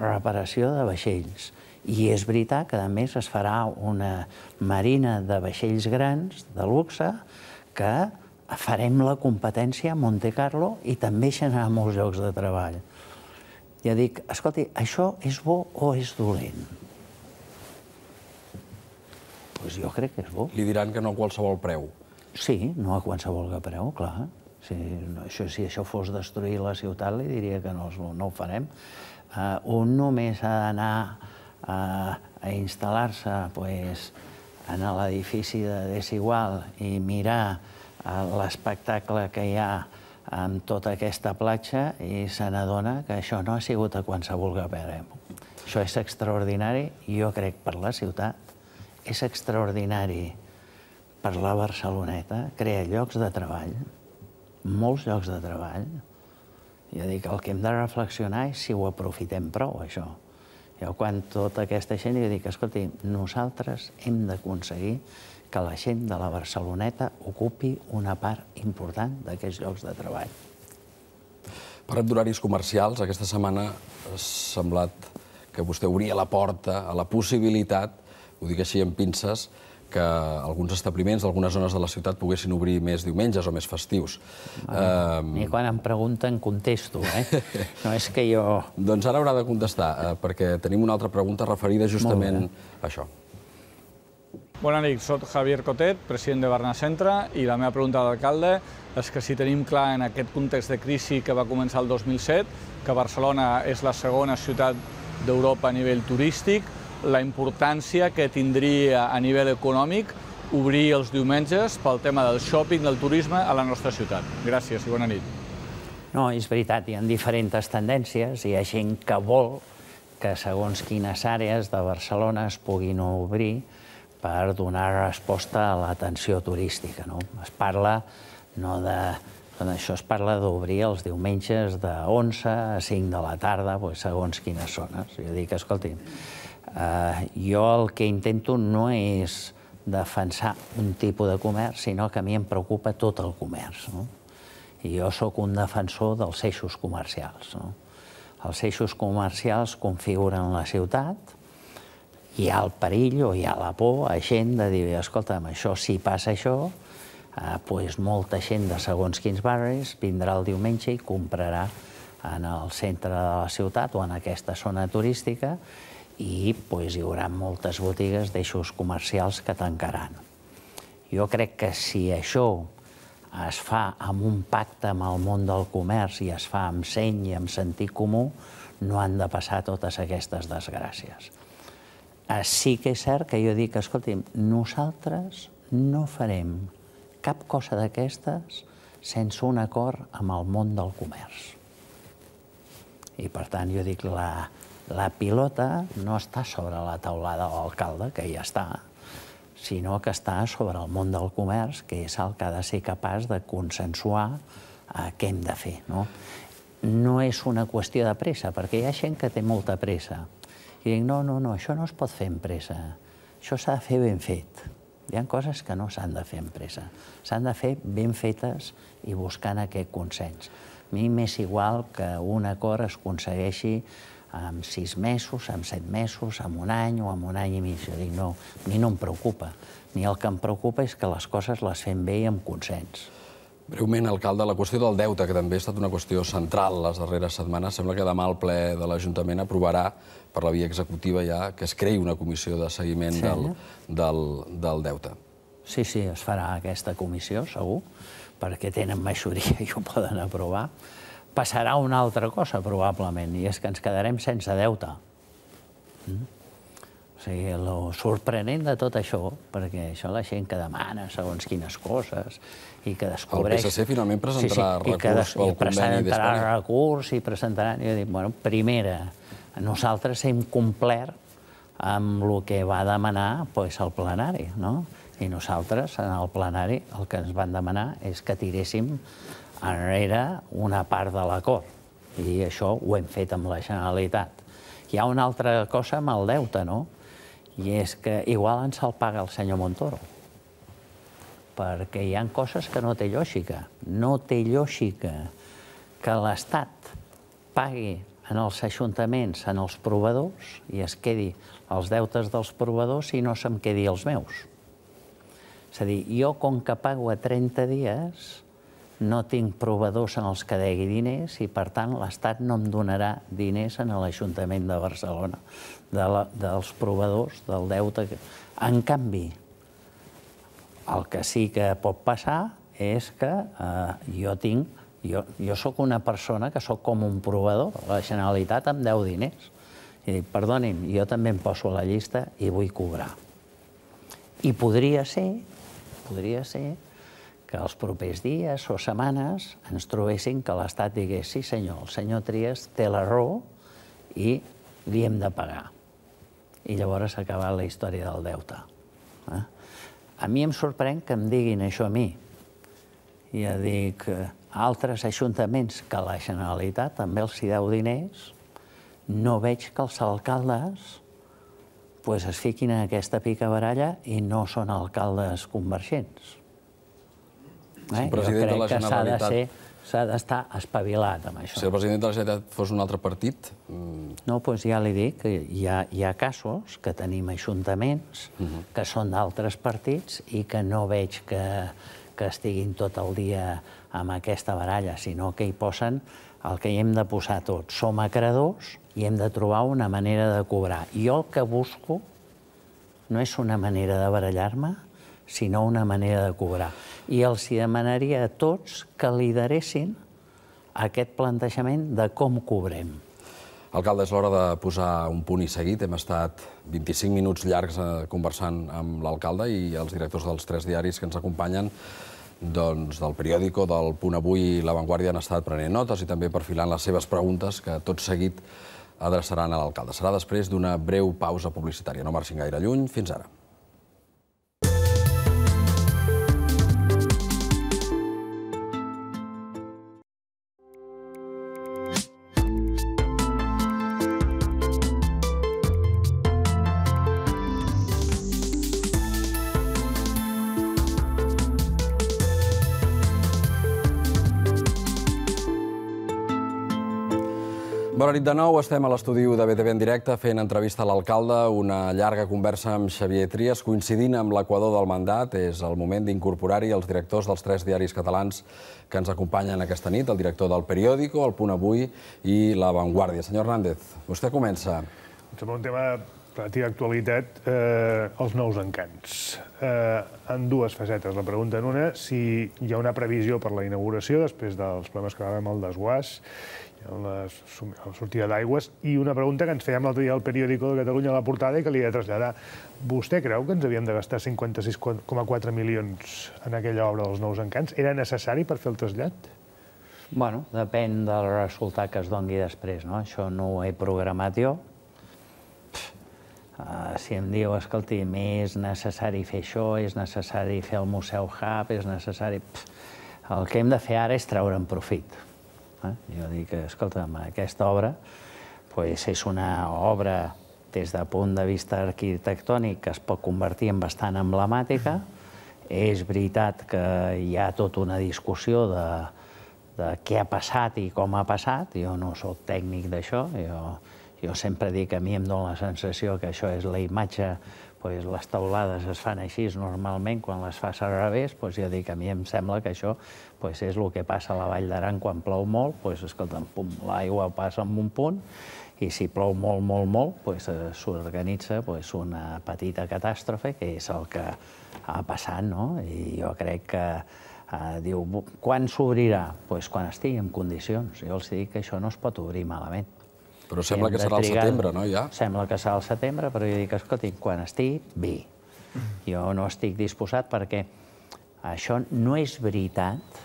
reparació de vaixells. I és veritat que, a més, es farà una marina de vaixells grans, de luxe, que farem la competència a Monte Carlo i també generarà molts llocs de treball. Ja dic, escolti, això és bo o és dolent? Doncs pues jo crec que és bo. Li diran que no a qualsevol preu. Sí, no a qualsevol preu, clar. Si, això, si això fos destruir la ciutat, li diria que no, no ho farem. un eh, només ha d'anar eh, a instal·lar-se pues, en l'edifici de Desigual i mirar l'espectacle que hi ha amb tota aquesta platja i se n'adona que això no ha sigut a qualsevol gavera. Això és extraordinari, jo crec, per la ciutat. És extraordinari per la Barceloneta, crea llocs de treball, molts llocs de treball. Jo dic, el que hem de reflexionar és si ho aprofitem prou, això. Jo, quan tota aquesta gent, jo dic, escolti, nosaltres hem d'aconseguir que la gent de la Barceloneta ocupi una part important d'aquests llocs de treball. Parlem d'horaris comercials. Aquesta setmana ha semblat que vostè obria la porta a la possibilitat, ho dic així amb pinces, que alguns establiments d'algunes zones de la ciutat poguessin obrir més diumenges o més festius. Ah, I quan em pregunten, contesto, eh? No és que jo... Doncs ara haurà de contestar, eh, perquè tenim una altra pregunta referida justament a això. Bona nit, soc Javier Cotet, president de Barna Centre, i la meva pregunta a l'alcalde és que si tenim clar en aquest context de crisi que va començar el 2007, que Barcelona és la segona ciutat d'Europa a nivell turístic, la importància que tindria a nivell econòmic obrir els diumenges pel tema del shopping, del turisme a la nostra ciutat. Gràcies i bona nit. No, és veritat, hi ha diferents tendències, hi ha gent que vol que segons quines àrees de Barcelona es puguin obrir per donar resposta a l'atenció turística. No? Es parla no de... Doncs això es parla d'obrir els diumenges de 11 a 5 de la tarda, doncs segons quines zones. Eh? Jo dic, escolti, eh, jo el que intento no és defensar un tipus de comerç, sinó que a mi em preocupa tot el comerç. No? I jo sóc un defensor dels eixos comercials. No? Els eixos comercials configuren la ciutat, hi ha el perill o hi ha la por a gent de dir, escolta'm, això si passa això, eh, doncs molta gent de segons quins barris vindrà el diumenge i comprarà en el centre de la ciutat o en aquesta zona turística i pues, hi haurà moltes botigues d'eixos comercials que tancaran. Jo crec que si això es fa amb un pacte amb el món del comerç i es fa amb seny i amb sentit comú, no han de passar totes aquestes desgràcies sí que és cert que jo dic, escolti'm, nosaltres no farem cap cosa d'aquestes sense un acord amb el món del comerç. I, per tant, jo dic, la, la pilota no està sobre la taulada de l'alcalde, que ja està, sinó que està sobre el món del comerç, que és el que ha de ser capaç de consensuar eh, què hem de fer. No? no és una qüestió de pressa, perquè hi ha gent que té molta pressa, i dic, no, no, no, això no es pot fer en pressa. Això s'ha de fer ben fet. Hi ha coses que no s'han de fer en pressa. S'han de fer ben fetes i buscant aquest consens. A mi m'és igual que un acord es aconsegueixi amb sis mesos, amb set mesos, amb un any o amb un any i mig. Jo dic, no, a mi no em preocupa. Ni el que em preocupa és que les coses les fem bé i amb consens. Breument, alcalde, la qüestió del deute, que també ha estat una qüestió central les darreres setmanes, sembla que demà el ple de l'Ajuntament aprovarà per la via executiva ja que es creï una comissió de seguiment sí. del, del, del deute. Sí, sí, es farà aquesta comissió, segur, perquè tenen majoria i ho poden aprovar. Passarà una altra cosa, probablement, i és que ens quedarem sense deute. Mm? O sigui, el sorprenent de tot això, perquè això la gent que demana segons quines coses, i que descobreix... El PSC finalment presentarà sí, sí, recurs des... pel conveni d'Espanya. presentarà recurs i presentaran... I dic, bueno, primera, nosaltres hem complert amb el que va demanar pues, el plenari, no? I nosaltres, en el plenari, el que ens van demanar és que tiréssim enrere una part de l'acord. I això ho hem fet amb la Generalitat. Hi ha una altra cosa amb el deute, no? I és que igual ens el paga el senyor Montoro perquè hi han coses que no té lògica. No té lògica que l'Estat pagui en els ajuntaments, en els proveedors, i es quedi els deutes dels proveedors i no se'm quedi els meus. És a dir, jo, com que pago a 30 dies, no tinc proveedors en els que degui diners i, per tant, l'Estat no em donarà diners en l'Ajuntament de Barcelona dels proveedors del deute. En canvi, el que sí que pot passar és que eh, jo tinc... Jo, jo sóc una persona que sóc com un provador. La Generalitat em deu diners. I dic, perdonin, jo també em poso a la llista i vull cobrar. I podria ser, podria ser que els propers dies o setmanes ens trobessin que l'Estat digués sí senyor, el senyor Trias té la raó i li hem de pagar. I llavors s'ha acabat la història del deute. Eh? A mi em sorprèn que em diguin això a mi. Ja dic, eh, altres ajuntaments que la Generalitat també els hi deu diners, no veig que els alcaldes pues, es fiquin en aquesta pica baralla i no són alcaldes convergents. Eh? Sí, president de la Generalitat s'ha d'estar espavilat amb això. Si el president de la Generalitat fos un altre partit... Mm. No, doncs ja li dic que hi ha, hi ha casos que tenim ajuntaments uh mhm. -huh. que són d'altres partits i que no veig que, que estiguin tot el dia amb aquesta baralla, sinó que hi posen el que hi hem de posar tots. Som acreedors i hem de trobar una manera de cobrar. Jo el que busco no és una manera de barallar-me, sinó una manera de cobrar. I els demanaria a tots que lideressin aquest plantejament de com cobrem. Alcalde, és l'hora de posar un punt i seguit. Hem estat 25 minuts llargs eh, conversant amb l'alcalde i els directors dels tres diaris que ens acompanyen doncs, del periòdico, del Punt Avui i La Vanguardia han estat prenent notes i també perfilant les seves preguntes que tot seguit adreçaran a l'alcalde. Serà després d'una breu pausa publicitària. No marxin gaire lluny. Fins ara. Bona nit de nou, estem a l'estudi de BTV en directe fent entrevista a l'alcalde, una llarga conversa amb Xavier Trias, coincidint amb l'equador del mandat. És el moment d'incorporar-hi els directors dels tres diaris catalans que ens acompanyen aquesta nit, el director del Periódico, el Punt Avui i La Vanguardia. Senyor Hernández, vostè comença. Em sembla un tema relativa actualitat, eh, els nous encants. Eh, en dues facetes. La pregunta en una, si hi ha una previsió per la inauguració després dels problemes que va haver amb el desguàs Eh, la sortida d'aigües, i una pregunta que ens fèiem l'altre dia al periòdico de Catalunya a la portada i que li he de traslladar. Vostè creu que ens havíem de gastar 56,4 milions en aquella obra dels nous encants? Era necessari per fer el trasllat? Bueno, depèn del resultat que es dongui després, no? Això no ho he programat jo. Eh, si em diu, escolti, és necessari fer això, és necessari fer el Museu Hub, és necessari... el que hem de fer ara és treure'n profit. Eh? Jo dic, escolta'm, aquesta obra pues, és una obra des de punt de vista arquitectònic que es pot convertir en bastant emblemàtica. És veritat que hi ha tota una discussió de, de què ha passat i com ha passat. Jo no sóc tècnic d'això. Jo, jo sempre dic que a mi em dóna la sensació que això és la imatge pues, les taulades es fan així normalment, quan les fas al revés, pues, jo dic, a mi em sembla que això pues és el que passa a la Vall d'Aran quan plou molt, pues, pum, l'aigua passa en un punt, i si plou molt, molt, molt, pues, eh, s'organitza pues, una petita catàstrofe, que és el que ha passat, no? I jo crec que eh, diu, quan s'obrirà? Pues quan estigui en condicions. Jo els dic que això no es pot obrir malament. Però sembla que serà al setembre, no, ja? Sembla que serà al setembre, però jo dic, escolti, quan estigui, bé. Mm. Jo no estic disposat perquè això no és veritat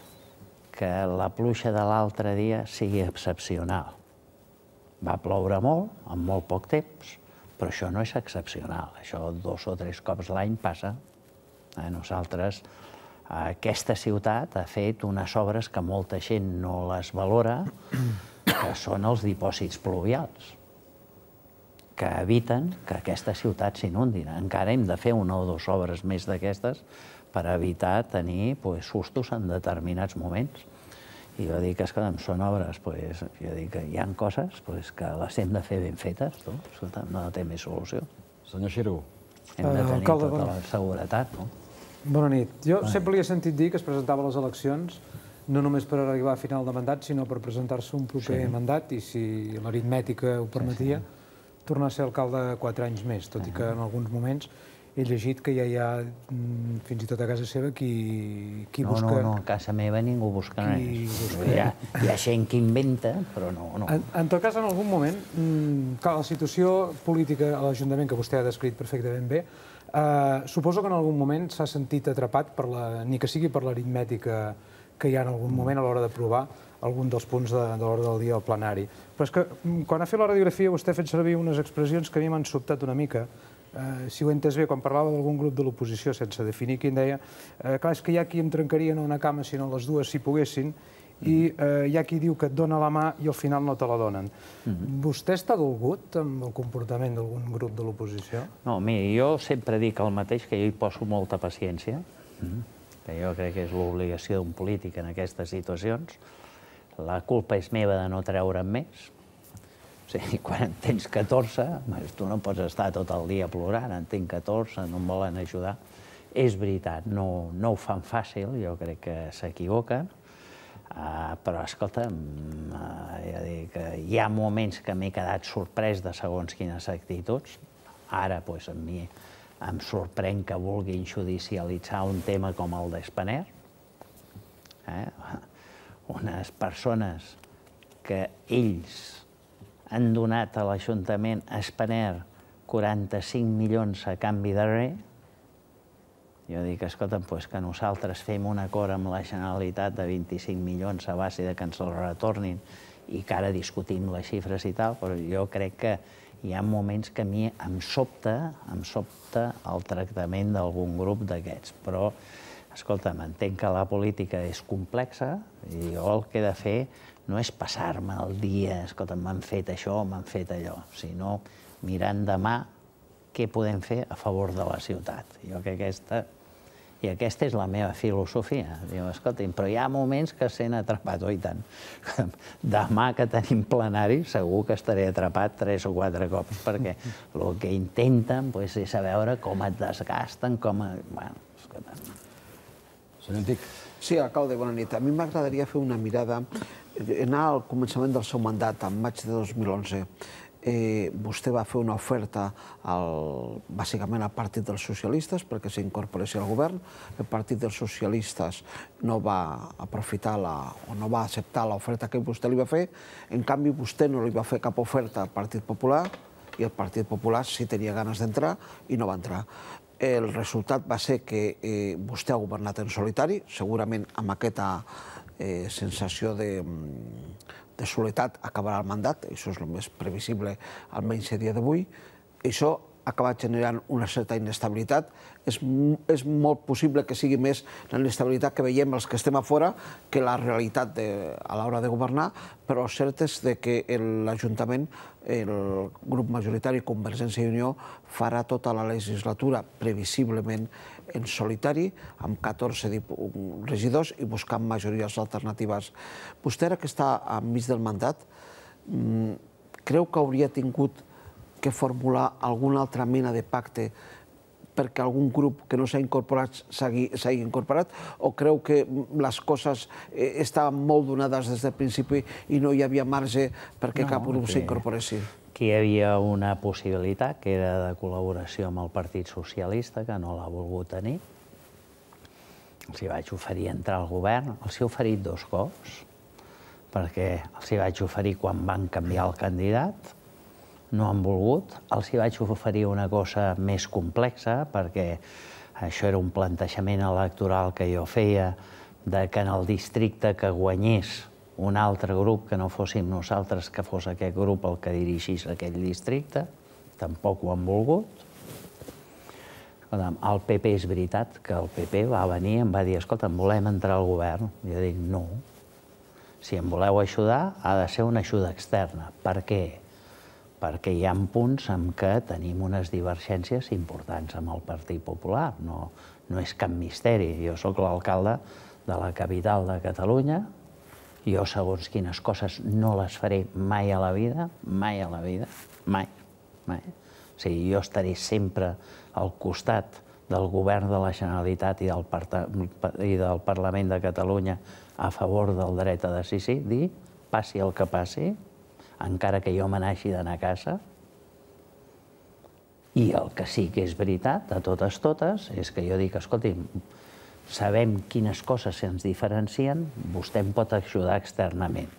que la pluja de l'altre dia sigui excepcional. Va ploure molt, en molt poc temps, però això no és excepcional. Això dos o tres cops l'any passa. A eh, nosaltres, aquesta ciutat ha fet unes obres que molta gent no les valora, que són els dipòsits pluvials, que eviten que aquesta ciutat s'inundin. Encara hem de fer una o dues obres més d'aquestes per evitar tenir pues, sustos en determinats moments. I jo dic, escolta'm, són obres, pues, jo dic que hi han coses pues, que les hem de fer ben fetes, no? Escolta'm, no té més solució. Senyor Xiró. Hem de ah, tenir Alcalde, tota bona... la seguretat, no? Bona nit. Jo bona sempre nit. li he sentit dir que es presentava a les eleccions no només per arribar a final de mandat, sinó per presentar-se un proper sí. mandat, i si l'aritmètica ho permetia, sí, sí. tornar a ser alcalde quatre anys més, tot i que en alguns moments he llegit que ja hi ha, mm, fins i tot a casa seva, qui, qui no, busca... No, no, a casa meva ningú busca qui res. Busca... Hi, ha, hi ha gent que inventa, però no. no. En, en tot cas, en algun moment, mm, clar, la situació política a l'Ajuntament, que vostè ha descrit perfectament bé, eh, suposo que en algun moment s'ha sentit atrapat, per la, ni que sigui per l'aritmètica que hi ha en algun mm. moment a l'hora d'aprovar algun dels punts de, de l'hora del dia al plenari. Però és que quan ha fet la radiografia vostè ha fet servir unes expressions que a mi m'han sobtat una mica, eh, si ho he entès bé, quan parlava d'algun grup de l'oposició, sense definir quin deia, eh, clar, és que hi ha qui em trencaria no una cama, sinó les dues, si poguessin, i mhm. eh, hi ha qui diu que et dona la mà i al final no te la donen. Mhm. Vostè està dolgut amb el comportament d'algun grup de l'oposició? No, mira, jo sempre dic el mateix, que jo hi poso molta paciència, que jo crec que és l'obligació d'un polític en aquestes situacions. La culpa és meva de no treure'm més, o sigui, quan en tens 14, tu no pots estar tot el dia plorant, en tinc 14, no em volen ajudar. És veritat, no, no ho fan fàcil, jo crec que s'equivoquen, uh, però escolta, uh, ja dic, hi ha moments que m'he quedat sorprès de segons quines actituds, ara pues, doncs, a mi em sorprèn que vulguin judicialitzar un tema com el d'Espaner, eh? unes persones que ells han donat a l'Ajuntament a 45 milions a canvi de res, jo dic, escolta'm, doncs que nosaltres fem un acord amb la Generalitat de 25 milions a base de que ens els retornin i que ara discutim les xifres i tal, però jo crec que hi ha moments que a mi em sobta, em sobta el tractament d'algun grup d'aquests, però, escolta, entenc que la política és complexa i jo el que he de fer no és passar-me el dia, escolta, m'han fet això o m'han fet allò, sinó mirant demà què podem fer a favor de la ciutat. Jo que aquesta... I aquesta és la meva filosofia. Diu, escolta, però hi ha moments que sent atrapat, oi tant. Demà que tenim plenari segur que estaré atrapat tres o quatre cops, perquè el que intenten pues, és a veure com et desgasten, com... A... Bueno, escolta'm. Senyor Antic. Sí, alcalde, bona nit. A mi m'agradaria fer una mirada anar al començament del seu mandat, en maig de 2011, eh, vostè va fer una oferta al, bàsicament al Partit dels Socialistes perquè s'incorporés al govern. El Partit dels Socialistes no va aprofitar la, o no va acceptar l'oferta que vostè li va fer. En canvi, vostè no li va fer cap oferta al Partit Popular i el Partit Popular sí tenia ganes d'entrar i no va entrar. El resultat va ser que eh, vostè ha governat en solitari, segurament amb aquesta eh, sensació de, mm, de soledat acabarà el mandat, això és el més previsible almenys el dia d'avui, això ha acabat generant una certa inestabilitat. És, és molt possible que sigui més la inestabilitat que veiem els que estem a fora que la realitat de, a l'hora de governar, però el cert és de que l'Ajuntament, el grup majoritari Convergència i Unió, farà tota la legislatura, previsiblement, en solitari, amb 14 regidors i buscant majories alternatives. Vostè, ara que està enmig del mandat, mm, creu que hauria tingut que formular alguna altra mena de pacte perquè algun grup que no s'ha incorporat s'hagi incorporat o creu que mm, les coses eh, estaven molt donades des del principi i no hi havia marge perquè cap grup s'incorporessin? aquí hi havia una possibilitat, que era de col·laboració amb el Partit Socialista, que no l'ha volgut tenir. Els hi vaig oferir entrar al govern, els hi he oferit dos cops, perquè els hi vaig oferir quan van canviar el candidat, no han volgut. Els hi vaig oferir una cosa més complexa, perquè això era un plantejament electoral que jo feia de que en el districte que guanyés un altre grup que no fóssim nosaltres, que fos aquest grup el que dirigís aquest districte, tampoc ho han volgut. El PP és veritat que el PP va venir i em va dir escolta, em volem entrar al govern. Jo dic no. Si em voleu ajudar, ha de ser una ajuda externa. Per què? Perquè hi ha punts en què tenim unes divergències importants amb el Partit Popular. No, no és cap misteri. Jo sóc l'alcalde de la capital de Catalunya, jo segons quines coses no les faré mai a la vida, mai a la vida, mai, mai. O sigui, jo estaré sempre al costat del govern de la Generalitat i del, i del Parlament de Catalunya a favor del dret a decidir, dir, passi el que passi, encara que jo me n'hagi d'anar a casa, i el que sí que és veritat, de totes totes, és que jo dic, escolti, sabem quines coses ens diferencien, vostè em pot ajudar externament.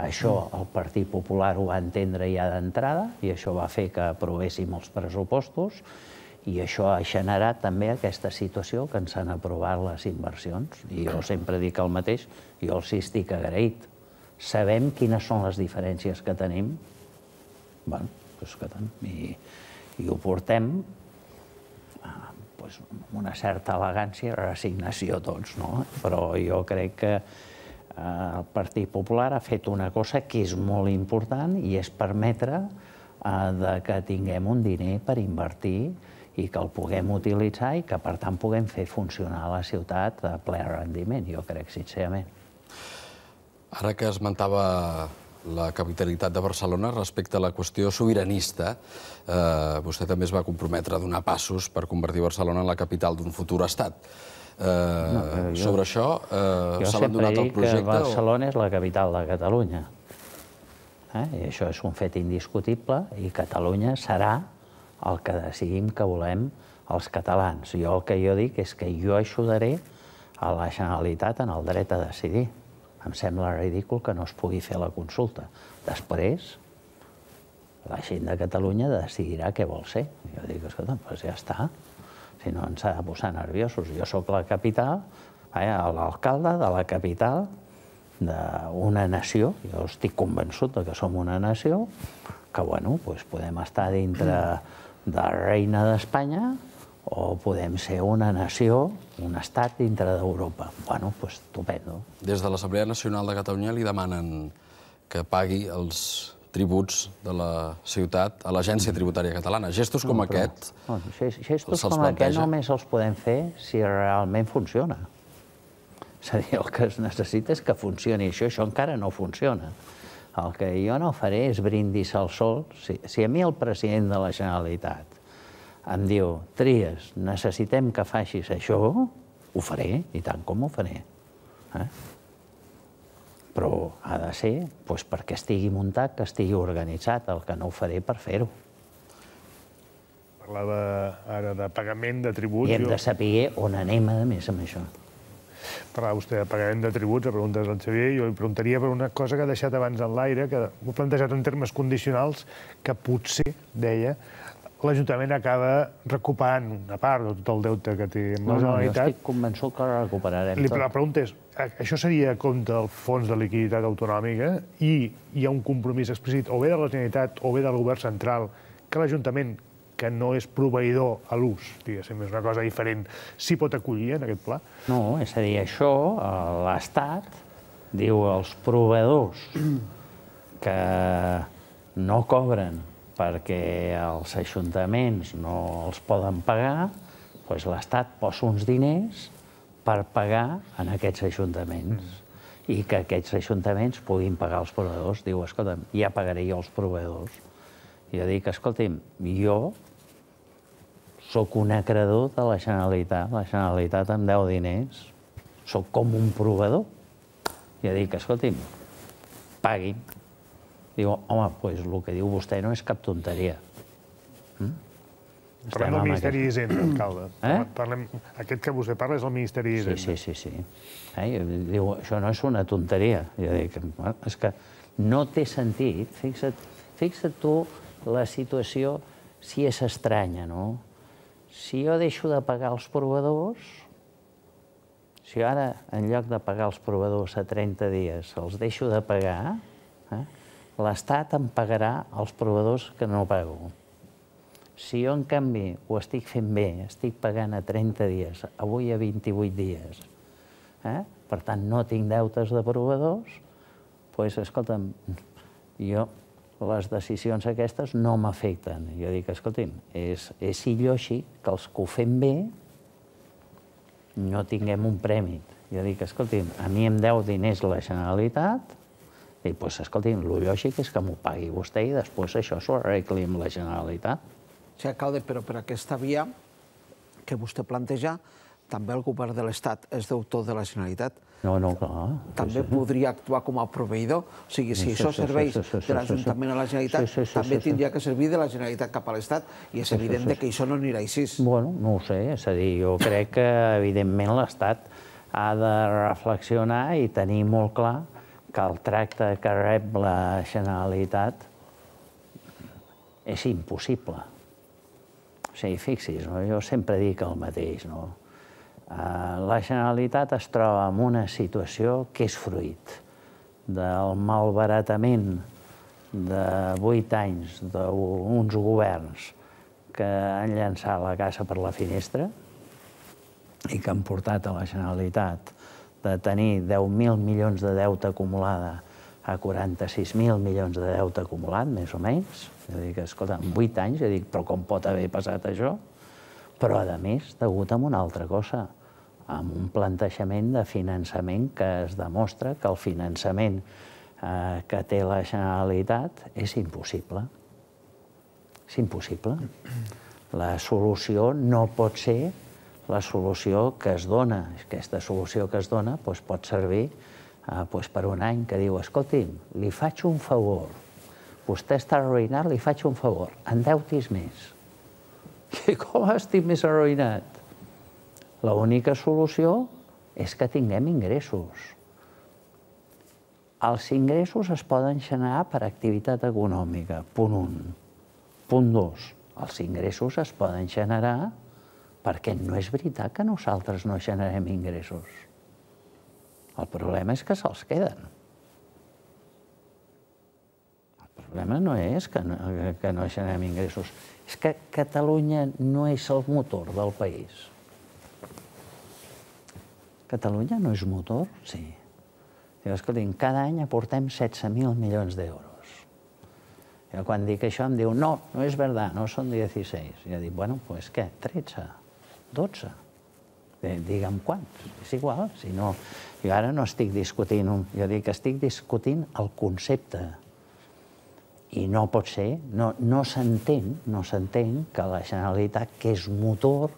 Això el Partit Popular ho va entendre ja d'entrada i això va fer que aprovéssim els pressupostos i això ha generat també aquesta situació que ens han aprovat les inversions. I jo sempre dic el mateix, jo els estic agraït. Sabem quines són les diferències que tenim? Bé, doncs que tant. i ho portem doncs, amb una certa elegància, resignació tots, no? Però jo crec que eh, el Partit Popular ha fet una cosa que és molt important i és permetre eh, de que tinguem un diner per invertir i que el puguem utilitzar i que, per tant, puguem fer funcionar la ciutat a ple rendiment, jo crec, sincerament. Ara que esmentava la capitalitat de Barcelona respecte a la qüestió sobiranista. Eh, vostè també es va comprometre a donar passos per convertir Barcelona en la capital d'un futur estat. Eh, sobre això, eh, s'ha abandonat el projecte? Jo sempre dic que Barcelona és la capital de Catalunya. Eh? I això és un fet indiscutible, i Catalunya serà el que decidim que volem els catalans. Jo el que jo dic és que jo ajudaré a la Generalitat en el dret a decidir em sembla ridícul que no es pugui fer la consulta. Després, la gent de Catalunya decidirà què vol ser. Jo dic, escolta, doncs ja està. Si no, ens ha de posar nerviosos. Jo sóc la capital, eh, l'alcalde de la capital d'una nació, jo estic convençut que som una nació, que, bueno, doncs podem estar dintre de la reina d'Espanya, o podem ser una nació, un estat dintre d'Europa. Bueno, doncs pues, estupendo. Des de l'Assemblea Nacional de Catalunya li demanen que pagui els tributs de la ciutat a l'Agència Tributària Catalana. Gestos com no, però, aquest... No, gestos com planteja... aquest només els podem fer si realment funciona. És a dir, el que es necessita és que funcioni això. Això encara no funciona. El que jo no faré és brindis al sol. Si, si a mi el president de la Generalitat em diu, Tries, necessitem que facis això, ho faré, i tant com ho faré. Eh? Però ha de ser doncs, perquè estigui muntat, que estigui organitzat, el que no ho faré per fer-ho. Parlava ara de pagament de tributs. I hem de saber on anem, a més, amb això. Parlava vostè de pagament de tributs, a preguntes al Xavier, jo li preguntaria per una cosa que ha deixat abans en l'aire, que ho ha plantejat en termes condicionals, que potser, deia, l'Ajuntament acaba recuperant una part de tot el deute que té amb no, la Generalitat. No, no, estic convençut que la recuperarem. Li, la pregunta és, eh, això seria compte del fons de liquiditat autonòmica eh? i hi ha un compromís explícit o bé de la Generalitat o bé del govern central que l'Ajuntament, que no és proveïdor a l'ús, diguéssim, és una cosa diferent, s'hi pot acollir en aquest pla? No, és a dir, això eh, l'Estat diu als proveïdors que no cobren perquè els ajuntaments no els poden pagar, doncs l'Estat posa uns diners per pagar en aquests ajuntaments i que aquests ajuntaments puguin pagar els proveïdors. Diu, escolta'm, ja pagaré jo els proveïdors. I jo dic, escolta'm, jo sóc un acreedor de la Generalitat, la Generalitat em deu diners, sóc com un proveïdor. Jo dic, escolti'm, pagui'm. Diu, home, doncs el que diu vostè no és cap tonteria. Mm? Parlem del Ministeri d'Hisenda, alcalde. Eh? Parlem... Aquest que vostè parla és el Ministeri d'Hisenda. Sí, sí, sí. sí. Eh, diu, això no és una tonteria. Jo dic, és que no té sentit. Fixa't, tu la situació, si és estranya, no? Si jo deixo de pagar els proveedors, si ara, en lloc de pagar els proveedors a 30 dies, els deixo de pagar, eh? l'Estat em pagarà els proveedors que no pago. Si jo, en canvi, ho estic fent bé, estic pagant a 30 dies, avui a 28 dies, eh? per tant, no tinc deutes de proveedors, doncs, escolta'm, jo, les decisions aquestes no m'afecten. Jo dic, escolti'm, és, és il·lògic així que els que ho fem bé no tinguem un prèmit. Jo dic, escolti'm, a mi em deu diners la Generalitat, Dic, doncs, escolti, el lògic és que m'ho pagui vostè i després això s'ho arregli amb la Generalitat. Sí, alcalde, però per aquesta via que vostè planteja, també el govern de l'Estat és deutor de la Generalitat. No, no, clar. També podria actuar com a proveïdor. O sigui, si això serveix de l'Ajuntament a la Generalitat, també tindria que servir de la Generalitat cap a l'Estat, i és evident que això no anirà així. Bueno, no ho sé, és a dir, jo crec que, evidentment, l'Estat ha de reflexionar i tenir molt clar que el tracte que rep la Generalitat és impossible. O sigui, fixi's, no? jo sempre dic el mateix, no? Eh, la Generalitat es troba en una situació que és fruit del malbaratament de vuit anys d'uns governs que han llançat la casa per la finestra i que han portat a la Generalitat de tenir 10.000 milions de deute acumulada a 46.000 milions de deute acumulat, més o menys. Jo dic, escolta, en 8 anys, jo dic, però com pot haver passat això? Però, a més, degut a una altra cosa, amb un plantejament de finançament que es demostra que el finançament eh, que té la Generalitat és impossible. És impossible. La solució no pot ser la solució que es dona. Aquesta solució que es dona doncs, pot servir eh, doncs, per un any que diu, escolti'm, li faig un favor, vostè està arruïnat, li faig un favor, endeutis més. I com estic més arruïnat? L'única solució és que tinguem ingressos. Els ingressos es poden generar per activitat econòmica, punt 1. Punt 2. Els ingressos es poden generar perquè no és veritat que nosaltres no generem ingressos. El problema és que se'ls queden. El problema no és que no, que no generem ingressos, és que Catalunya no és el motor del país. Catalunya no és motor? Sí. Diu, escolti'm, cada any aportem 16.000 milions d'euros. Jo quan dic això em diu, no, no és veritat, no són 16. I jo dic, bueno, pues què, 13. 13. 12. Eh, digue'm quants, és igual, si no... Jo ara no estic discutint, un, jo dic que estic discutint el concepte. I no pot ser, no, no s'entén, no s'entén que la Generalitat, que és motor,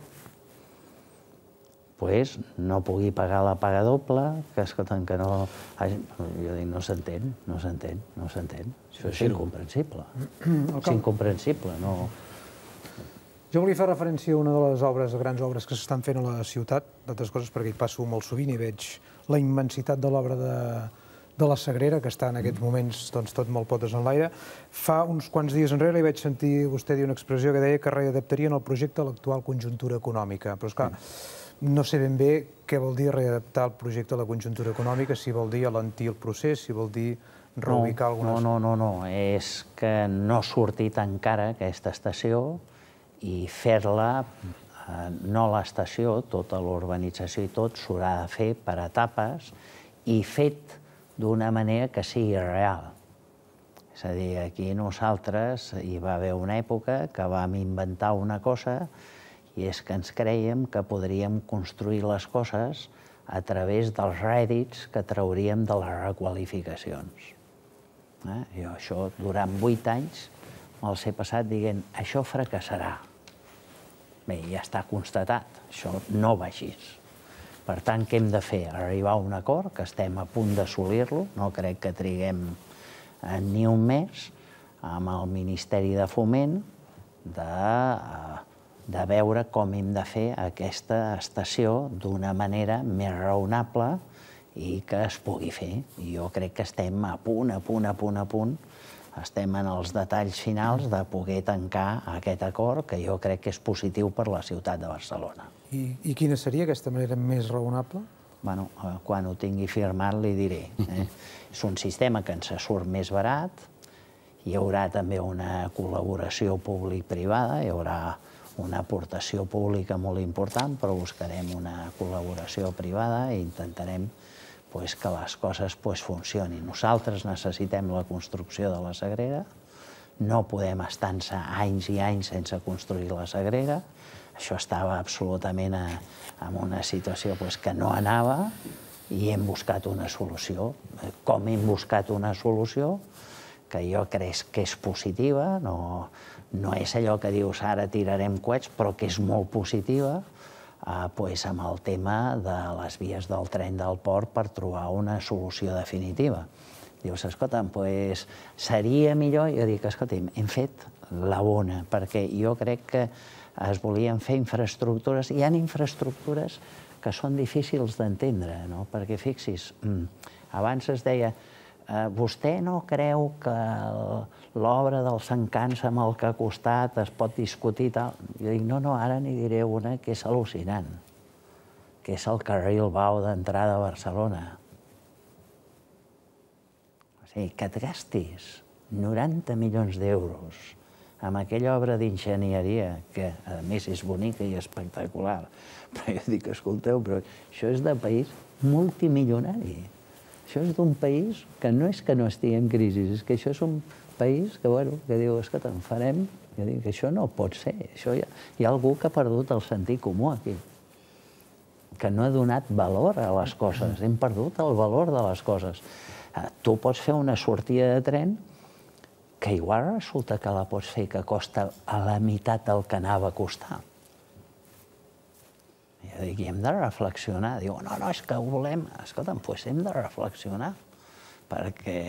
pues, no pugui pagar la paga doble, que escolten que no... Jo dic, no s'entén, no s'entén, no s'entén. Això és incomprensible. és incomprensible, no... Jo volia fer referència a una de les obres, grans obres que s'estan fent a la ciutat, d'altres coses perquè hi passo molt sovint i veig la immensitat de l'obra de, de la Sagrera, que està en aquests mm. moments doncs, tot molt potes en l'aire. Fa uns quants dies enrere li vaig sentir vostè dir una expressió que deia que readaptarien el projecte a l'actual conjuntura econòmica. Però, és clar, mm. no sé ben bé què vol dir readaptar el projecte a la conjuntura econòmica, si vol dir alentir el procés, si vol dir reubicar no, algunes... No, no, no, no. És que no ha sortit encara aquesta estació i fer-la eh, no a l'estació, tota l'urbanització i tot s'haurà de fer per etapes i fet d'una manera que sigui real. És a dir, aquí nosaltres hi va haver una època que vam inventar una cosa i és que ens creiem que podríem construir les coses a través dels rèdits que trauríem de les requalificacions. Eh? Jo això durant vuit anys me'ls he passat dient això fracassarà. Bé, ja està constatat, això no va així. Per tant, què hem de fer? Arribar a un acord, que estem a punt d'assolir-lo, no crec que triguem eh, ni un mes, amb el Ministeri de Foment, de, eh, de veure com hem de fer aquesta estació d'una manera més raonable i que es pugui fer. Jo crec que estem a punt, a punt, a punt, a punt estem en els detalls finals de poder tancar aquest acord que jo crec que és positiu per la ciutat de Barcelona. I, i quina seria aquesta manera més raonable? Bueno, eh, quan ho tingui firmat li diré. Eh? és un sistema que ens surt més barat, hi haurà també una col·laboració públic-privada, hi haurà una aportació pública molt important, però buscarem una col·laboració privada i intentarem pues, que les coses pues, funcionin. Nosaltres necessitem la construcció de la Sagrera, no podem estar-se anys i anys sense construir la Sagrera, això estava absolutament a, en una situació pues, que no anava i hem buscat una solució. Com hem buscat una solució? que jo crec que és positiva, no, no és allò que dius ara tirarem coets, però que és molt positiva, Ah, pues, amb el tema de les vies del tren del port per trobar una solució definitiva. Dius, escolta'm, pues, seria millor... Jo dic, escolta'm, hem fet la bona, perquè jo crec que es volien fer infraestructures... Hi ha infraestructures que són difícils d'entendre, no? perquè fixis, mm, abans es deia, eh, vostè no creu que el, l'obra del Sant Cans amb el que ha costat, es pot discutir i tal. Jo dic, no, no, ara n'hi diré una que és al·lucinant, que és el carril Bau d'entrada a Barcelona. O sigui, que et gastis 90 milions d'euros amb aquella obra d'enginyeria, que a més és bonica i espectacular, però jo dic, escolteu, però això és de país multimilionari. Això és d'un país que no és que no estigui en crisi, és que això és un país que, bueno, que diu, que te'n farem... Jo dic, això no pot ser, això hi ha, hi ha algú que ha perdut el sentit comú aquí que no ha donat valor a les coses, hem perdut el valor de les coses. Eh, tu pots fer una sortida de tren que igual resulta que la pots fer que costa a la meitat del que anava a costar. Jo dic, i hem de reflexionar. Diu, no, no, és que ho volem. Escolta'm, doncs hem de reflexionar, perquè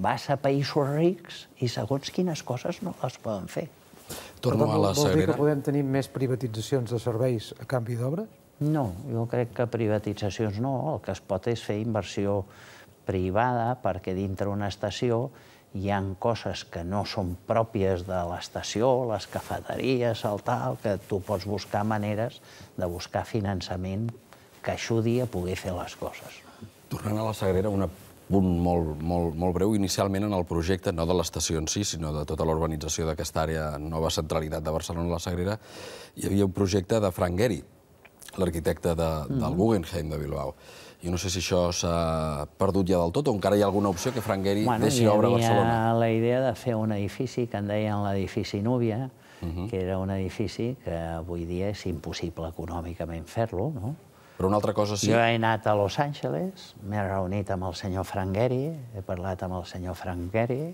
vas a països rics i segons quines coses no les poden fer. Torno tant, a la Sagrera. Vol dir que podem tenir més privatitzacions de serveis a canvi d'obres? No, jo crec que privatitzacions no. El que es pot és fer inversió privada perquè dintre una estació hi han coses que no són pròpies de l'estació, les cafeteries, el tal, que tu pots buscar maneres de buscar finançament que ajudi a poder fer les coses. Tornant a la Sagrera, una punt molt, molt, molt breu. Inicialment en el projecte, no de l'estació en si, sinó de tota l'urbanització d'aquesta àrea nova centralitat de Barcelona, la Sagrera, hi havia un projecte de Frank Gehry, l'arquitecte de, mm. del Guggenheim de Bilbao. Jo no sé si això s'ha perdut ja del tot o encara hi ha alguna opció que Frank Gehry bueno, deixi obra a Barcelona. Hi havia la idea de fer un edifici que en deien l'edifici Núvia, uh mhm. -huh. que era un edifici que avui dia és impossible econòmicament fer-lo, no? Però una altra cosa sí... Jo he anat a Los Angeles, m'he reunit amb el senyor Frank Gehry, he parlat amb el senyor Frank Gehry,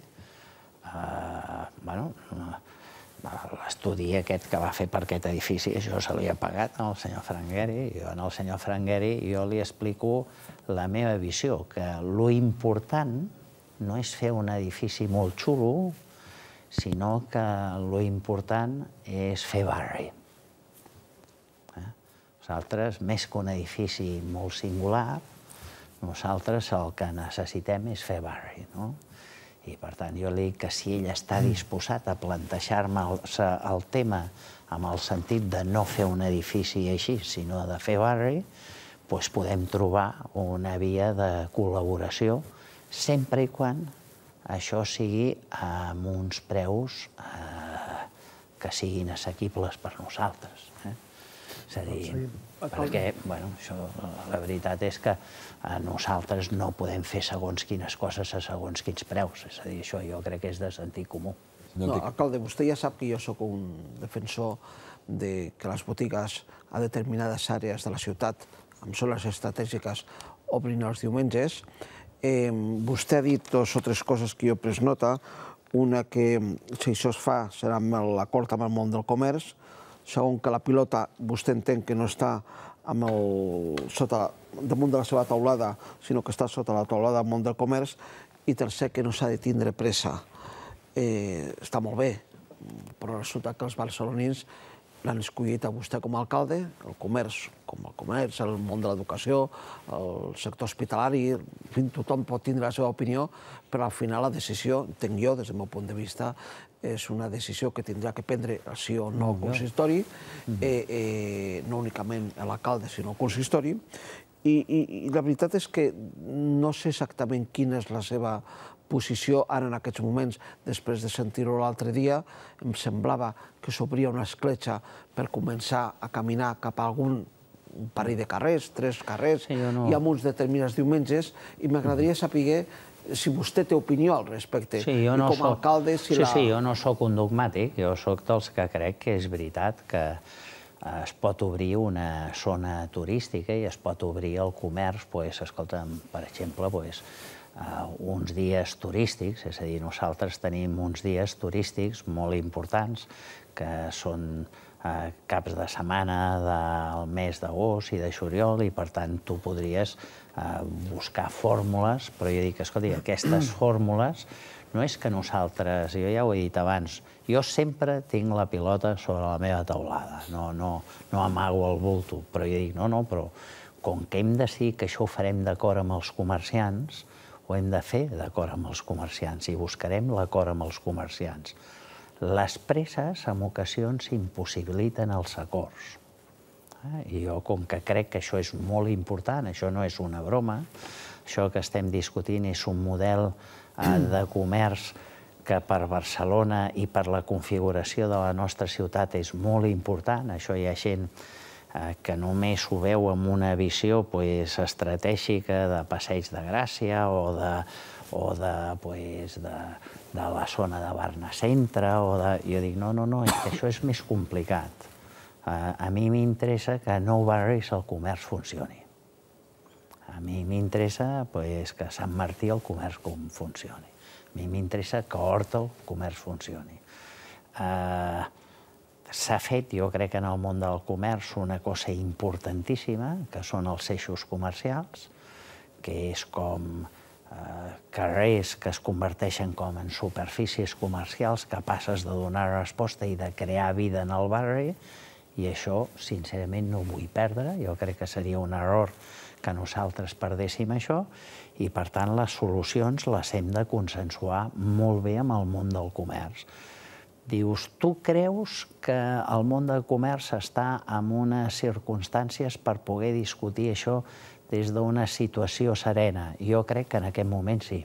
bueno, l'estudi aquest que va fer per aquest edifici, això se li ha pagat al no, senyor Frangueri, i al senyor Frangueri jo li explico la meva visió, que lo important no és fer un edifici molt xulo, sinó que lo important és fer barri. Nosaltres, més que un edifici molt singular, nosaltres el que necessitem és fer barri, no? I, per tant, jo li dic que si ell està mm. disposat a plantejar-me el, el tema amb el sentit de no fer un edifici així, sinó de fer barri, doncs podem trobar una via de col·laboració sempre i quan això sigui amb uns preus eh, que siguin assequibles per nosaltres. És a dir, doncs perquè, bueno, això, la veritat és que eh, nosaltres no podem fer segons quines coses a segons quins preus. És a dir, això jo crec que és de sentit comú. No, alcalde, vostè ja sap que jo sóc un defensor de que les botigues a determinades àrees de la ciutat, amb zones estratègiques, obrin els diumenges. Eh, vostè ha dit dues o tres coses que jo pres nota. Una que, si això es fa, serà amb l'acord amb el món del comerç, Segon, que la pilota vostè entén que no està amb el, sota, damunt de la seva taulada, sinó que està sota la taulada del món del comerç. I tercer, que no s'ha de tindre pressa. Eh, està molt bé, però resulta que els barcelonins l'han escollit a vostè com a alcalde, el comerç com el comerç, el món de l'educació, el sector hospitalari, tothom pot tindre la seva opinió, però al final la decisió, entenc jo, des del meu punt de vista, és una decisió que tindrà que prendre sí o no el consistori, mhm. eh, eh, no únicament l'alcalde, sinó el consistori, i, i, i la veritat és que no sé exactament quina és la seva posició ara en aquests moments, després de sentir-ho l'altre dia, em semblava que s'obria una escletxa per començar a caminar cap a algun un parell de carrers, tres carrers, sí, no... i amb uns determinats diumenges, i m'agradaria mhm. saber si vostè té opinió al respecte. Sí, jo no I com a soc... alcalde, si sí, la... Sí, jo no sóc un dogmàtic, jo sóc dels que crec que és veritat que eh, es pot obrir una zona turística i es pot obrir el comerç, pues, escolta'm, per exemple, pues, uh, uns dies turístics, és a dir, nosaltres tenim uns dies turístics molt importants que són uh, caps de setmana del mes d'agost i de juliol i, per tant, tu podries buscar fórmules, però jo dic, escolti, aquestes fórmules no és que nosaltres, jo ja ho he dit abans, jo sempre tinc la pilota sobre la meva taulada, no, no, no amago el bulto, però jo dic, no, no, però com que hem de dir que això ho farem d'acord amb els comerciants, ho hem de fer d'acord amb els comerciants i buscarem l'acord amb els comerciants. Les presses en ocasions impossibiliten els acords i jo, com que crec que això és molt important, això no és una broma, això que estem discutint és un model eh, mm. de comerç que per Barcelona i per la configuració de la nostra ciutat és molt important. Això hi ha gent eh, que només ho veu amb una visió pues, estratègica de passeig de Gràcia o de, o de, pues, de, de la zona de Barna Centre, o de... jo dic, no, no, no, és que això és més complicat a mi m'interessa que no barris el comerç funcioni. A mi m'interessa pues, que Sant Martí el comerç com funcioni. A mi m'interessa que Horta el comerç funcioni. Eh, S'ha fet, jo crec, en el món del comerç una cosa importantíssima, que són els eixos comercials, que és com eh, carrers que es converteixen com en superfícies comercials capaces de donar resposta i de crear vida en el barri, i això, sincerament, no ho vull perdre. Jo crec que seria un error que nosaltres perdéssim això i, per tant, les solucions les hem de consensuar molt bé amb el món del comerç. Dius, tu creus que el món del comerç està en unes circumstàncies per poder discutir això des d'una situació serena? Jo crec que en aquest moment sí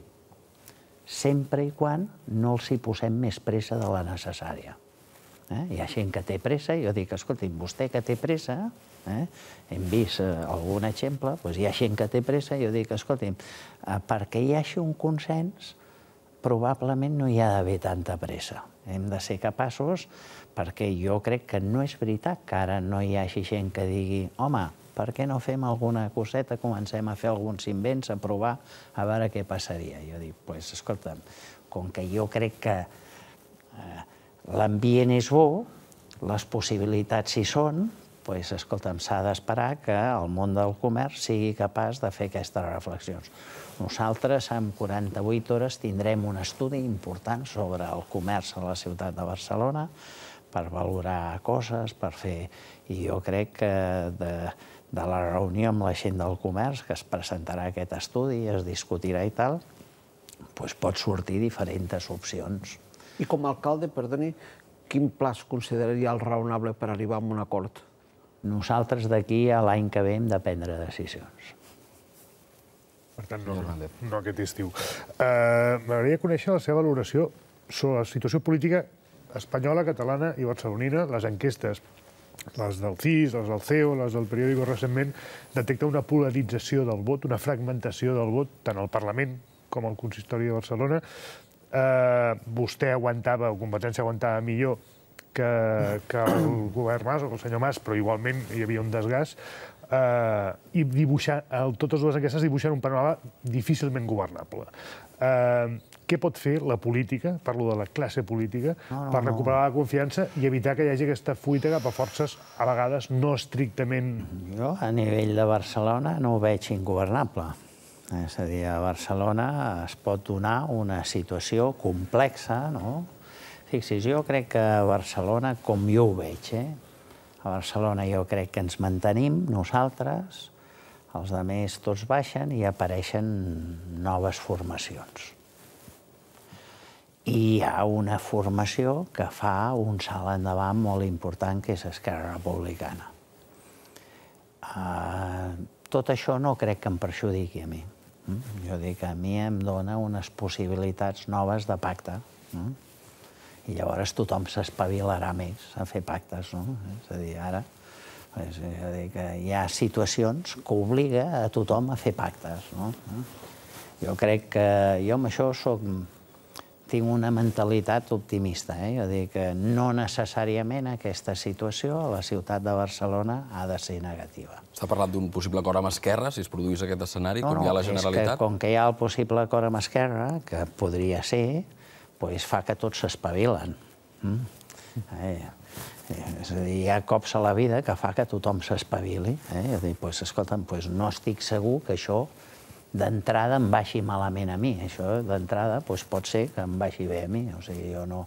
sempre i quan no els hi posem més pressa de la necessària. Eh? Hi ha gent que té pressa, jo dic, escolti'm, vostè que té pressa, eh? hem vist eh, algun exemple, doncs hi ha gent que té pressa, jo dic, escolti'm, eh, perquè hi hagi un consens, probablement no hi ha d'haver tanta pressa. Hem de ser capaços, perquè jo crec que no és veritat que ara no hi hagi gent que digui home, per què no fem alguna coseta, comencem a fer alguns invents, a provar, a veure què passaria. Jo dic, escolta, pues, com que jo crec que eh, l'ambient és bo, les possibilitats hi són, doncs, escolta'm, s'ha d'esperar que el món del comerç sigui capaç de fer aquestes reflexions. Nosaltres, en 48 hores, tindrem un estudi important sobre el comerç a la ciutat de Barcelona per valorar coses, per fer... I jo crec que de, de la reunió amb la gent del comerç, que es presentarà aquest estudi, es discutirà i tal, doncs pot sortir diferents opcions. I com a alcalde, perdoni, quin es consideraria el raonable per arribar a un acord? Nosaltres d'aquí a l'any que ve hem de prendre decisions. Per tant, no, no aquest estiu. Uh, M'agradaria conèixer la seva valoració sobre la situació política espanyola, catalana i barcelonina, les enquestes les del CIS, les del CEO, les del periòdico recentment, detecta una polarització del vot, una fragmentació del vot, tant al Parlament com al Consistori de Barcelona, eh, vostè aguantava, o Competència aguantava millor que, que el govern Mas o que el senyor Mas, però igualment hi havia un desgast, eh, i dibuixar, el, totes dues aquestes dibuixen un panorama difícilment governable. Eh, què pot fer la política, parlo de la classe política, no, no, per recuperar no. la confiança i evitar que hi hagi aquesta fuita cap a forces a vegades no estrictament... Jo, a nivell de Barcelona, no ho veig ingovernable. És a dir, a Barcelona es pot donar una situació complexa, no? Fixi's, jo crec que a Barcelona, com jo ho veig, eh? a Barcelona jo crec que ens mantenim nosaltres, els altres tots baixen i apareixen noves formacions. I hi ha una formació que fa un salt endavant molt important, que és Esquerra Republicana. Ah, tot això no crec que em perjudiqui a mi. Mm? Jo dic, que a mi em dona unes possibilitats noves de pacte. Mm? I llavors tothom s'espavilarà més a fer pactes. No? És a dir, ara és a dir, que hi ha situacions que obliga a tothom a fer pactes. No? Mm? Jo crec que jo amb això sóc tinc una mentalitat optimista. Eh? Jo dic que no necessàriament aquesta situació a la ciutat de Barcelona ha de ser negativa. S'ha parlat d'un possible acord amb Esquerra, si es produís aquest escenari, com hi ha la Generalitat? com que hi ha el possible acord amb Esquerra, que podria ser, fa que tots s'espavilen. Mm? Eh, eh, és a dir, hi ha cops a la vida que fa que tothom s'espavili. Eh? És escolta'm, no estic segur que això d'entrada em baixi malament a mi. Això d'entrada doncs, pot ser que em baixi bé a mi. O sigui, jo, no,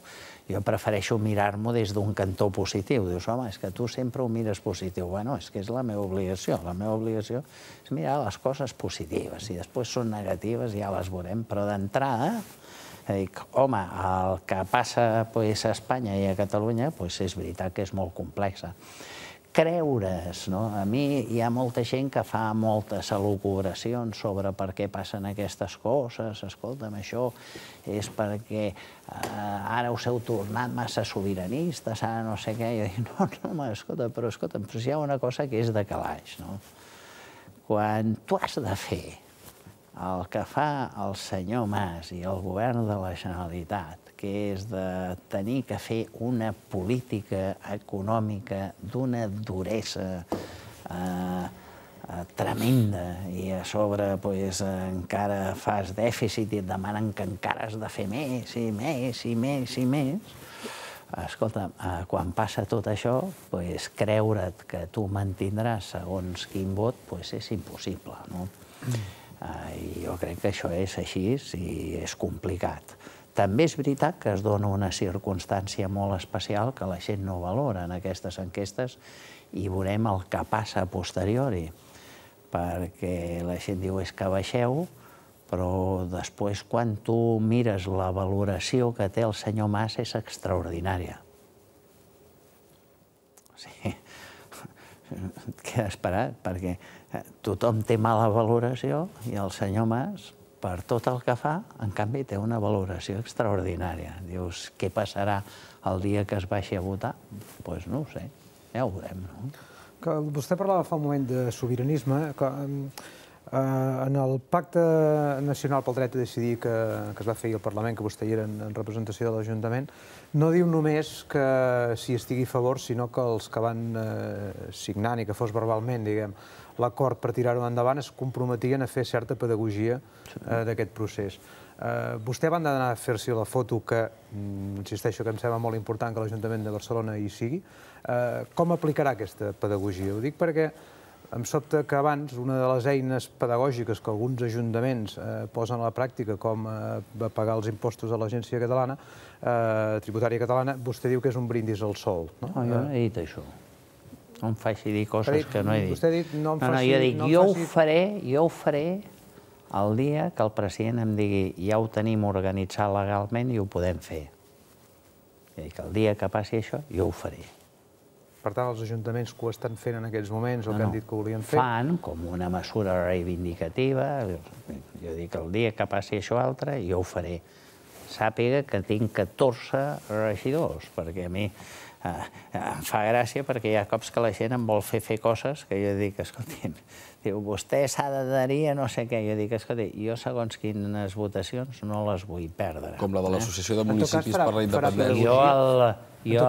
jo prefereixo mirar-m'ho des d'un cantó positiu. Dius, home, és que tu sempre ho mires positiu. Bueno, és que és la meva obligació. La meva obligació és mirar les coses positives. Si després són negatives ja les veurem, però d'entrada... Eh, dic, home, el que passa pues, a Espanya i a Catalunya pues, és veritat que és molt complexa creure's. No? A mi hi ha molta gent que fa moltes al·locuracions sobre per què passen aquestes coses. Escolta'm, això és perquè eh, ara us heu tornat massa sobiranistes, ara no sé què. Jo dic, no, no, home, escolta, però escolta'm, però si hi ha una cosa que és de calaix. No? Quan tu has de fer el que fa el senyor Mas i el govern de la Generalitat que és de tenir que fer una política econòmica d'una duresa eh, eh, tremenda i a sobre pues, encara fas dèficit i et demanen que encara has de fer més i més i més i més. Escolta, eh, quan passa tot això, pues, creure't que tu mantindràs segons quin vot pues, és impossible. No? Mm. Eh, jo crec que això és així i és complicat. També és veritat que es dona una circumstància molt especial que la gent no valora en aquestes enquestes i veurem el que passa a posteriori, perquè la gent diu és que baixeu, però després quan tu mires la valoració que té el senyor Mas és extraordinària. O sigui, has esperat, perquè eh, tothom té mala valoració i el senyor Mas per tot el que fa, en canvi té una valoració extraordinària. Dius, què passarà el dia que es baixi a votar? Doncs pues no ho sé, ja ho veurem. No? Que vostè parlava fa un moment de sobiranisme. Que, eh, en el Pacte Nacional pel Dret a Decidir que, que es va fer al Parlament, que vostè hi era en, en representació de l'Ajuntament, no diu només que s'hi estigui a favor, sinó que els que van eh, signant i que fos verbalment, diguem, l'acord per tirar-ho endavant es comprometien a fer certa pedagogia eh, d'aquest procés. Eh, vostè van d'anar a fer-s'hi la foto que, mm, insisteixo que em sembla molt important que l'Ajuntament de Barcelona hi sigui. Eh, com aplicarà aquesta pedagogia? Ho dic perquè em sobta que abans una de les eines pedagògiques que alguns ajuntaments eh, posen a la pràctica, com eh, pagar els impostos a l'Agència Catalana, eh, Tributària Catalana, vostè diu que és un brindis al sol. No, no ah, jo no he eh, dit això. No em faci dir coses dit, que no he dit. Vostè ha dit no em faci... No, no, jo dic, no jo faci... ho faré, jo ho faré el dia que el president em digui ja ho tenim organitzat legalment i ho podem fer. I que el dia que passi això, jo ho faré. Per tant, els ajuntaments que ho estan fent en aquests moments, el no, que han dit que volien fer... Fan com una mesura reivindicativa. Jo dic, el dia que passi això altre, jo ho faré. Sàpiga que tinc 14 regidors, perquè a mi Eh, eh, em fa gràcia perquè hi ha cops que la gent em vol fer fer coses que jo dic, escolti, diu, vostè s'ha darir a no sé què. Jo dic, escolti, jo segons quines votacions no les vull perdre. Com la de eh? l'Associació de Municipis per la Independència. Jo, el, jo,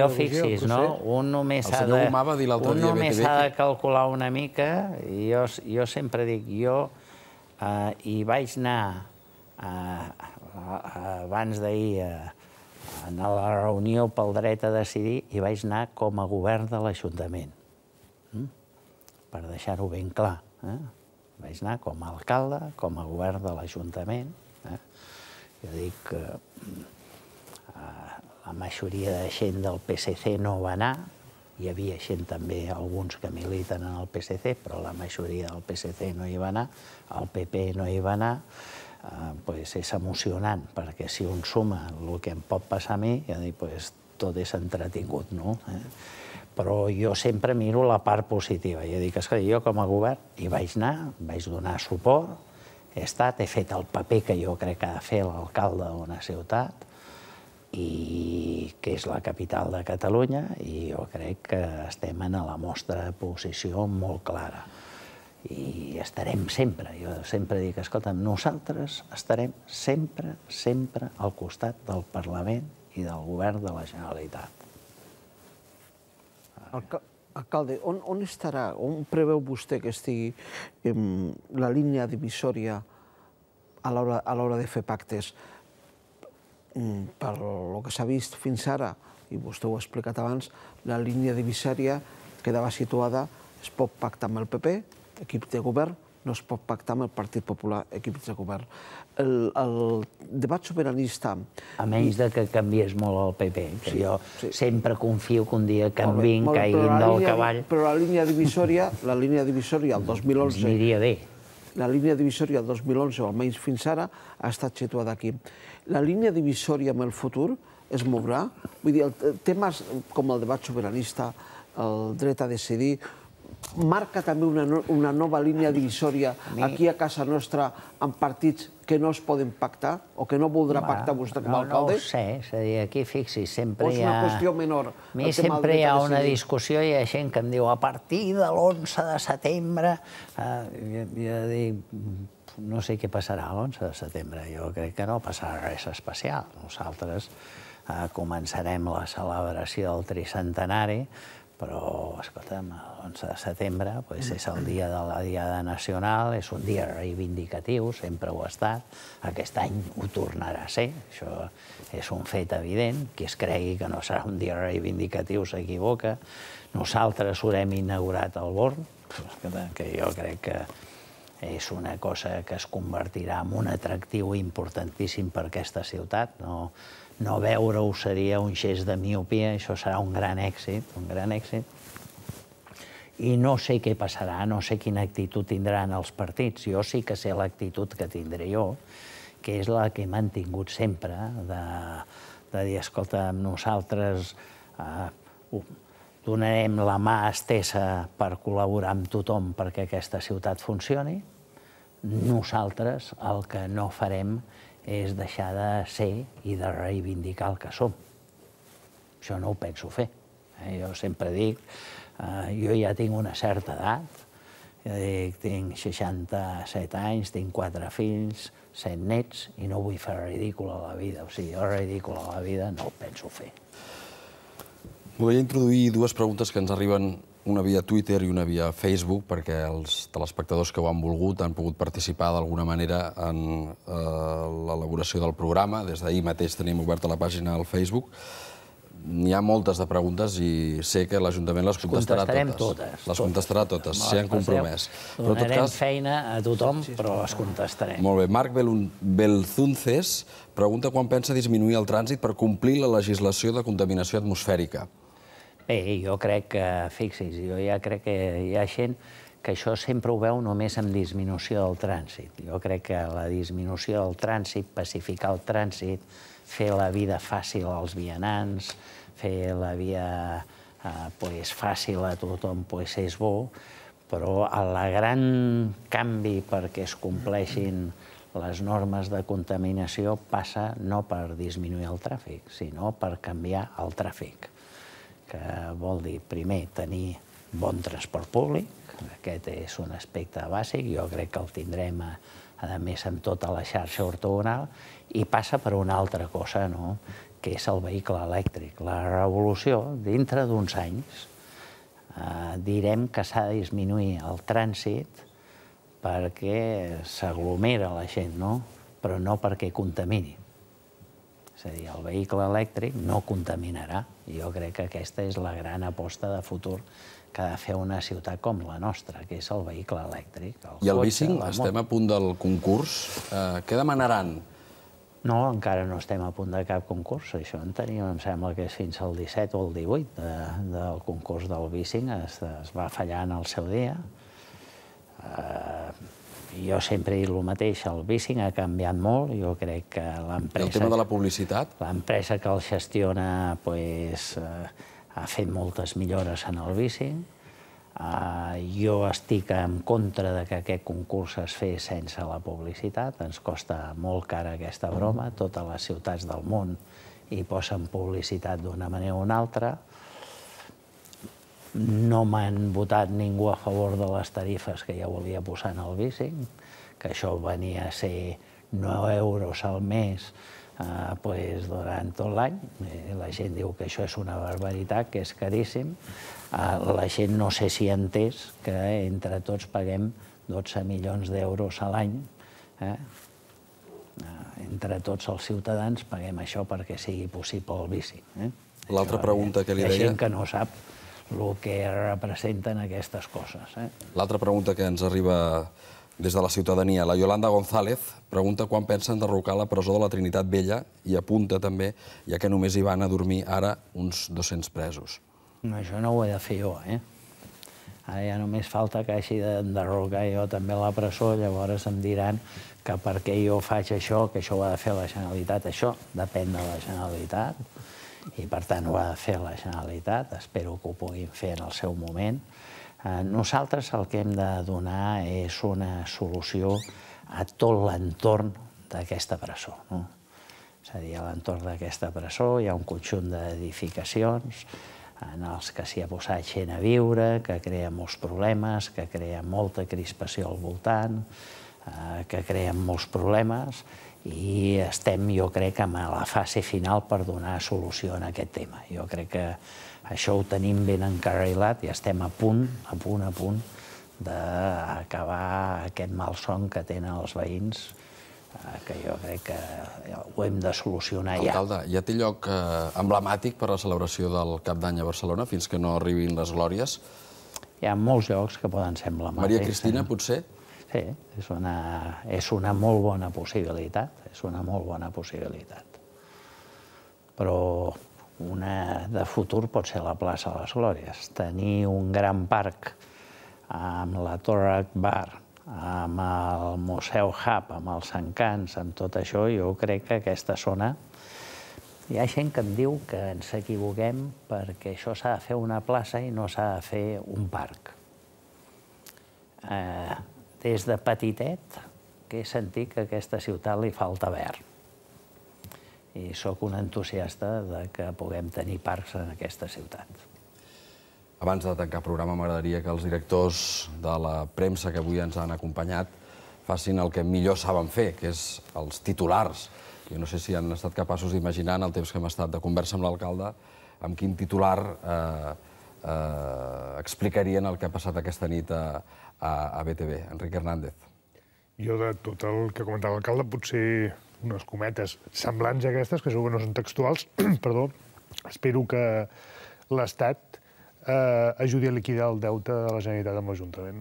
jo fixis, no? Un només ha de, un només ha de calcular una mica. Jo, jo sempre dic, jo eh, hi vaig anar eh, abans d'ahir a, en la reunió pel dret a decidir i vaig anar com a govern de l'Ajuntament, mm? per deixar-ho ben clar. Eh? Vaig anar com a alcalde, com a govern de l'Ajuntament. Eh? Jo dic que eh, la majoria de gent del PSC no va anar, hi havia gent també, alguns que militen en el PSC, però la majoria del PSC no hi va anar, el PP no hi va anar, eh, pues és emocionant, perquè si un suma el que em pot passar a mi, ja dic, pues, tot és entretingut, no? Eh? Però jo sempre miro la part positiva. Jo dic, escolta, jo com a govern hi vaig anar, vaig donar suport, he estat, he fet el paper que jo crec que ha de fer l'alcalde d'una ciutat, i que és la capital de Catalunya, i jo crec que estem en la mostra de posició molt clara i estarem sempre. Jo sempre dic, escolta'm, nosaltres estarem sempre, sempre al costat del Parlament i del Govern de la Generalitat. Alcalde, on, on estarà, on preveu vostè que estigui em, la línia divisòria a l'hora de fer pactes? Mm, per lo que s'ha vist fins ara, i vostè ho ha explicat abans, la línia divisòria quedava situada, es pot pactar amb el PP, equip de govern no es pot pactar amb el Partit Popular, equip de govern. El, el debat sobiranista... A menys de que canvies molt el PP, que sí, jo sí. sempre confio que un dia canviïn, caiguin del línia, cavall... Però la línia divisòria, la línia divisòria el 2011... Aniria bé. La línia divisòria el 2011, o almenys fins ara, ha estat situada aquí. La línia divisòria amb el futur es mourà. Vull dir, temes com el debat sobiranista, el dret a decidir marca també una, no, una nova línia divisòria mi... aquí a casa nostra amb partits que no es poden pactar o que no voldrà Va, pactar vostè com a no, alcalde? No ho sé, és a dir, aquí fixi, sempre hi ha... És una qüestió menor. A mi sempre hi ha una decidir. discussió, hi ha gent que em diu a partir de l'11 de setembre... Eh, jo, jo dic, mm, no sé què passarà l'11 de setembre, jo crec que no passarà res especial. Nosaltres eh, començarem la celebració del tricentenari, però, escolta'm, 11 doncs, de setembre doncs és el mm. dia de la Diada Nacional, és un dia reivindicatiu, sempre ho ha estat, aquest any ho tornarà a ser, això és un fet evident, qui es cregui que no serà un dia reivindicatiu s'equivoca, nosaltres haurem inaugurat el Born, que jo crec que és una cosa que es convertirà en un atractiu importantíssim per aquesta ciutat, no, no veure-ho seria un gest de miopia, això serà un gran èxit, un gran èxit, i no sé què passarà, no sé quina actitud tindran els partits. Jo sí que sé l'actitud que tindré jo, que és la que he mantingut sempre, de, de dir, escolta, nosaltres eh, donarem la mà estesa per col·laborar amb tothom perquè aquesta ciutat funcioni. Nosaltres el que no farem és deixar de ser i de reivindicar el que som. Això no ho penso fer. Eh? Jo sempre dic Eh, jo ja tinc una certa edat, tinc 67 anys, tinc quatre fills, set nets, i no vull fer ridícula la vida. O sigui, jo ridícula la vida no ho penso fer. Volia introduir dues preguntes que ens arriben una via Twitter i una via Facebook, perquè els telespectadors que ho han volgut han pogut participar d'alguna manera en eh, l'elaboració del programa. Des d'ahir mateix tenim oberta la pàgina al Facebook. Facebook n'hi ha moltes de preguntes i sé que l'Ajuntament les contestarà totes. totes. Les contestarà totes, s'hi han compromès. Donarem però, tot cas... feina a tothom, però les contestarem. Molt bé. Marc Belzunces pregunta quan pensa disminuir el trànsit per complir la legislació de contaminació atmosfèrica. Bé, jo crec que, fixi's, jo ja crec que hi ha gent que això sempre ho veu només amb disminució del trànsit. Jo crec que la disminució del trànsit, pacificar el trànsit, fer la vida fàcil als vianants, fer la via eh, pues, fàcil a tothom pues, és bo, però el gran canvi perquè es compleixin les normes de contaminació passa no per disminuir el tràfic, sinó per canviar el tràfic, que vol dir, primer, tenir bon transport públic, aquest és un aspecte bàsic, jo crec que el tindrem, a, a més, amb tota la xarxa ortogonal, i passa per una altra cosa, no?, que és el vehicle elèctric. La revolució, dintre d'uns anys, eh, direm que s'ha de disminuir el trànsit perquè s'aglomera la gent, no? però no perquè contamini. És a dir, el vehicle elèctric no contaminarà. Jo crec que aquesta és la gran aposta de futur que ha de fer una ciutat com la nostra, que és el vehicle elèctric. El I el bici, estem a punt del concurs. Eh, què demanaran? No, encara no estem a punt de cap concurs. Això en teníem, em sembla que és fins al 17 o el 18 de, del concurs del Bicing. Es, es va fallar en el seu dia. Uh, jo sempre he dit el mateix, el Bicing ha canviat molt. Jo crec que l'empresa... El tema de la publicitat? L'empresa que el gestiona pues, uh, ha fet moltes millores en el Bicing Eh, jo estic en contra de que aquest concurs es fes sense la publicitat. Ens costa molt cara aquesta broma. Totes les ciutats del món hi posen publicitat d'una manera o una altra. No m'han votat ningú a favor de les tarifes que ja volia posar en el bicing, que això venia a ser 9 euros al mes, Ah, pues, durant tot l'any. Eh, la gent diu que això és una barbaritat, que és caríssim. Ah, la gent no sé si entès que entre tots paguem 12 milions d'euros a l'any. Eh? Ah, entre tots els ciutadans paguem això perquè sigui possible el bici. Eh? L'altra pregunta que li deia... Hi ha gent que no sap el que representen aquestes coses. Eh? L'altra pregunta que ens arriba des de la ciutadania, la Yolanda González pregunta quan pensen enderrocar la presó de la Trinitat Vella i apunta també, ja que només hi van a dormir ara uns 200 presos. No, això no ho he de fer jo, eh? Ara ja només falta que hagi d'enderrocar jo també la presó, llavors em diran que per què jo faig això, que això ho ha de fer la Generalitat. Això depèn de la Generalitat i, per tant, ho ha de fer la Generalitat. Espero que ho puguin fer en el seu moment Eh, nosaltres el que hem de donar és una solució a tot l'entorn d'aquesta presó. És a dir, a l'entorn d'aquesta presó hi ha un conjunt d'edificacions en els que s'hi ha posat gent a viure, que crea molts problemes, que crea molta crispació al voltant, eh, que crea molts problemes, i estem, jo crec, a la fase final per donar solució en aquest tema. Jo crec que això ho tenim ben encarrilat i estem a punt, a punt, a punt, d'acabar aquest malson que tenen els veïns, eh, que jo crec que ho hem de solucionar ja. Alcalde, ja té lloc eh, emblemàtic per a la celebració del Cap d'Any a Barcelona, fins que no arribin les glòries. Hi ha molts llocs que poden ser emblemàtics. Maria eh? Cristina, potser? Sí, és una, és una molt bona possibilitat, és una molt bona possibilitat. Però una de futur pot ser la plaça de les Glòries. Tenir un gran parc amb la Torre Akbar, amb el Museu Hub, amb els encants, amb tot això, jo crec que aquesta zona... Hi ha gent que em diu que ens equivoquem perquè això s'ha de fer una plaça i no s'ha de fer un parc. Eh, des de petitet que he sentit que a aquesta ciutat li falta verd i sóc un entusiasta de que puguem tenir parcs en aquesta ciutat. Abans de tancar el programa, m'agradaria que els directors de la premsa que avui ens han acompanyat facin el que millor saben fer, que és els titulars. Jo no sé si han estat capaços d'imaginar, en el temps que hem estat de conversa amb l'alcalde, amb quin titular eh, eh, explicarien el que ha passat aquesta nit a, a, a BTV. Enric Hernández. Jo, de tot el que comentava l'alcalde, potser unes cometes semblants a aquestes, que segur que no són textuals, perdó, espero que l'Estat eh, ajudi a liquidar el deute de la Generalitat amb l'Ajuntament.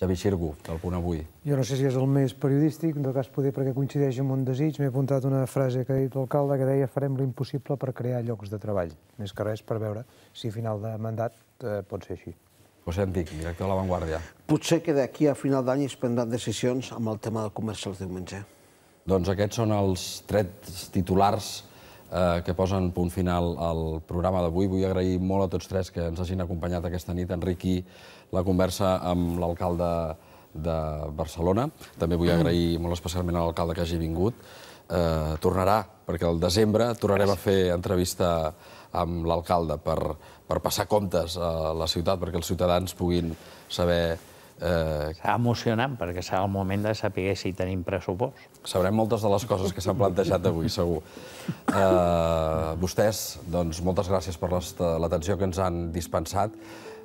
Xavi Xirgu, del Punt Avui. Jo no sé si és el més periodístic, en tot cas poder perquè coincideix amb un desig. M'he apuntat una frase que ha dit l'alcalde que deia farem l'impossible per crear llocs de treball. Més que res per veure si a final de mandat eh, pot ser així. José Antic, director de La Vanguardia. Potser que d'aquí a final d'any es prendran decisions amb el tema del comerç els diumenge. Doncs aquests són els trets titulars eh, que posen punt final al programa d'avui. Vull agrair molt a tots tres que ens hagin acompanyat aquesta nit. Enriqui, la conversa amb l'alcalde de Barcelona. També vull agrair molt especialment a l'alcalde que hagi vingut. Eh, tornarà, perquè el desembre tornarem a fer entrevista amb l'alcalde per, per passar comptes a la ciutat, perquè els ciutadans puguin saber Eh... Serà emocionant, perquè serà el moment de saber si tenim pressupost. Sabrem moltes de les coses que s'han plantejat avui, segur. Eh, vostès, doncs, moltes gràcies per l'atenció que ens han dispensat.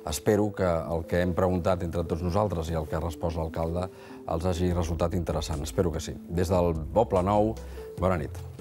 Espero que el que hem preguntat entre tots nosaltres i el que ha respost l'alcalde els hagi resultat interessant. Espero que sí. Des del Poble Nou, bona nit.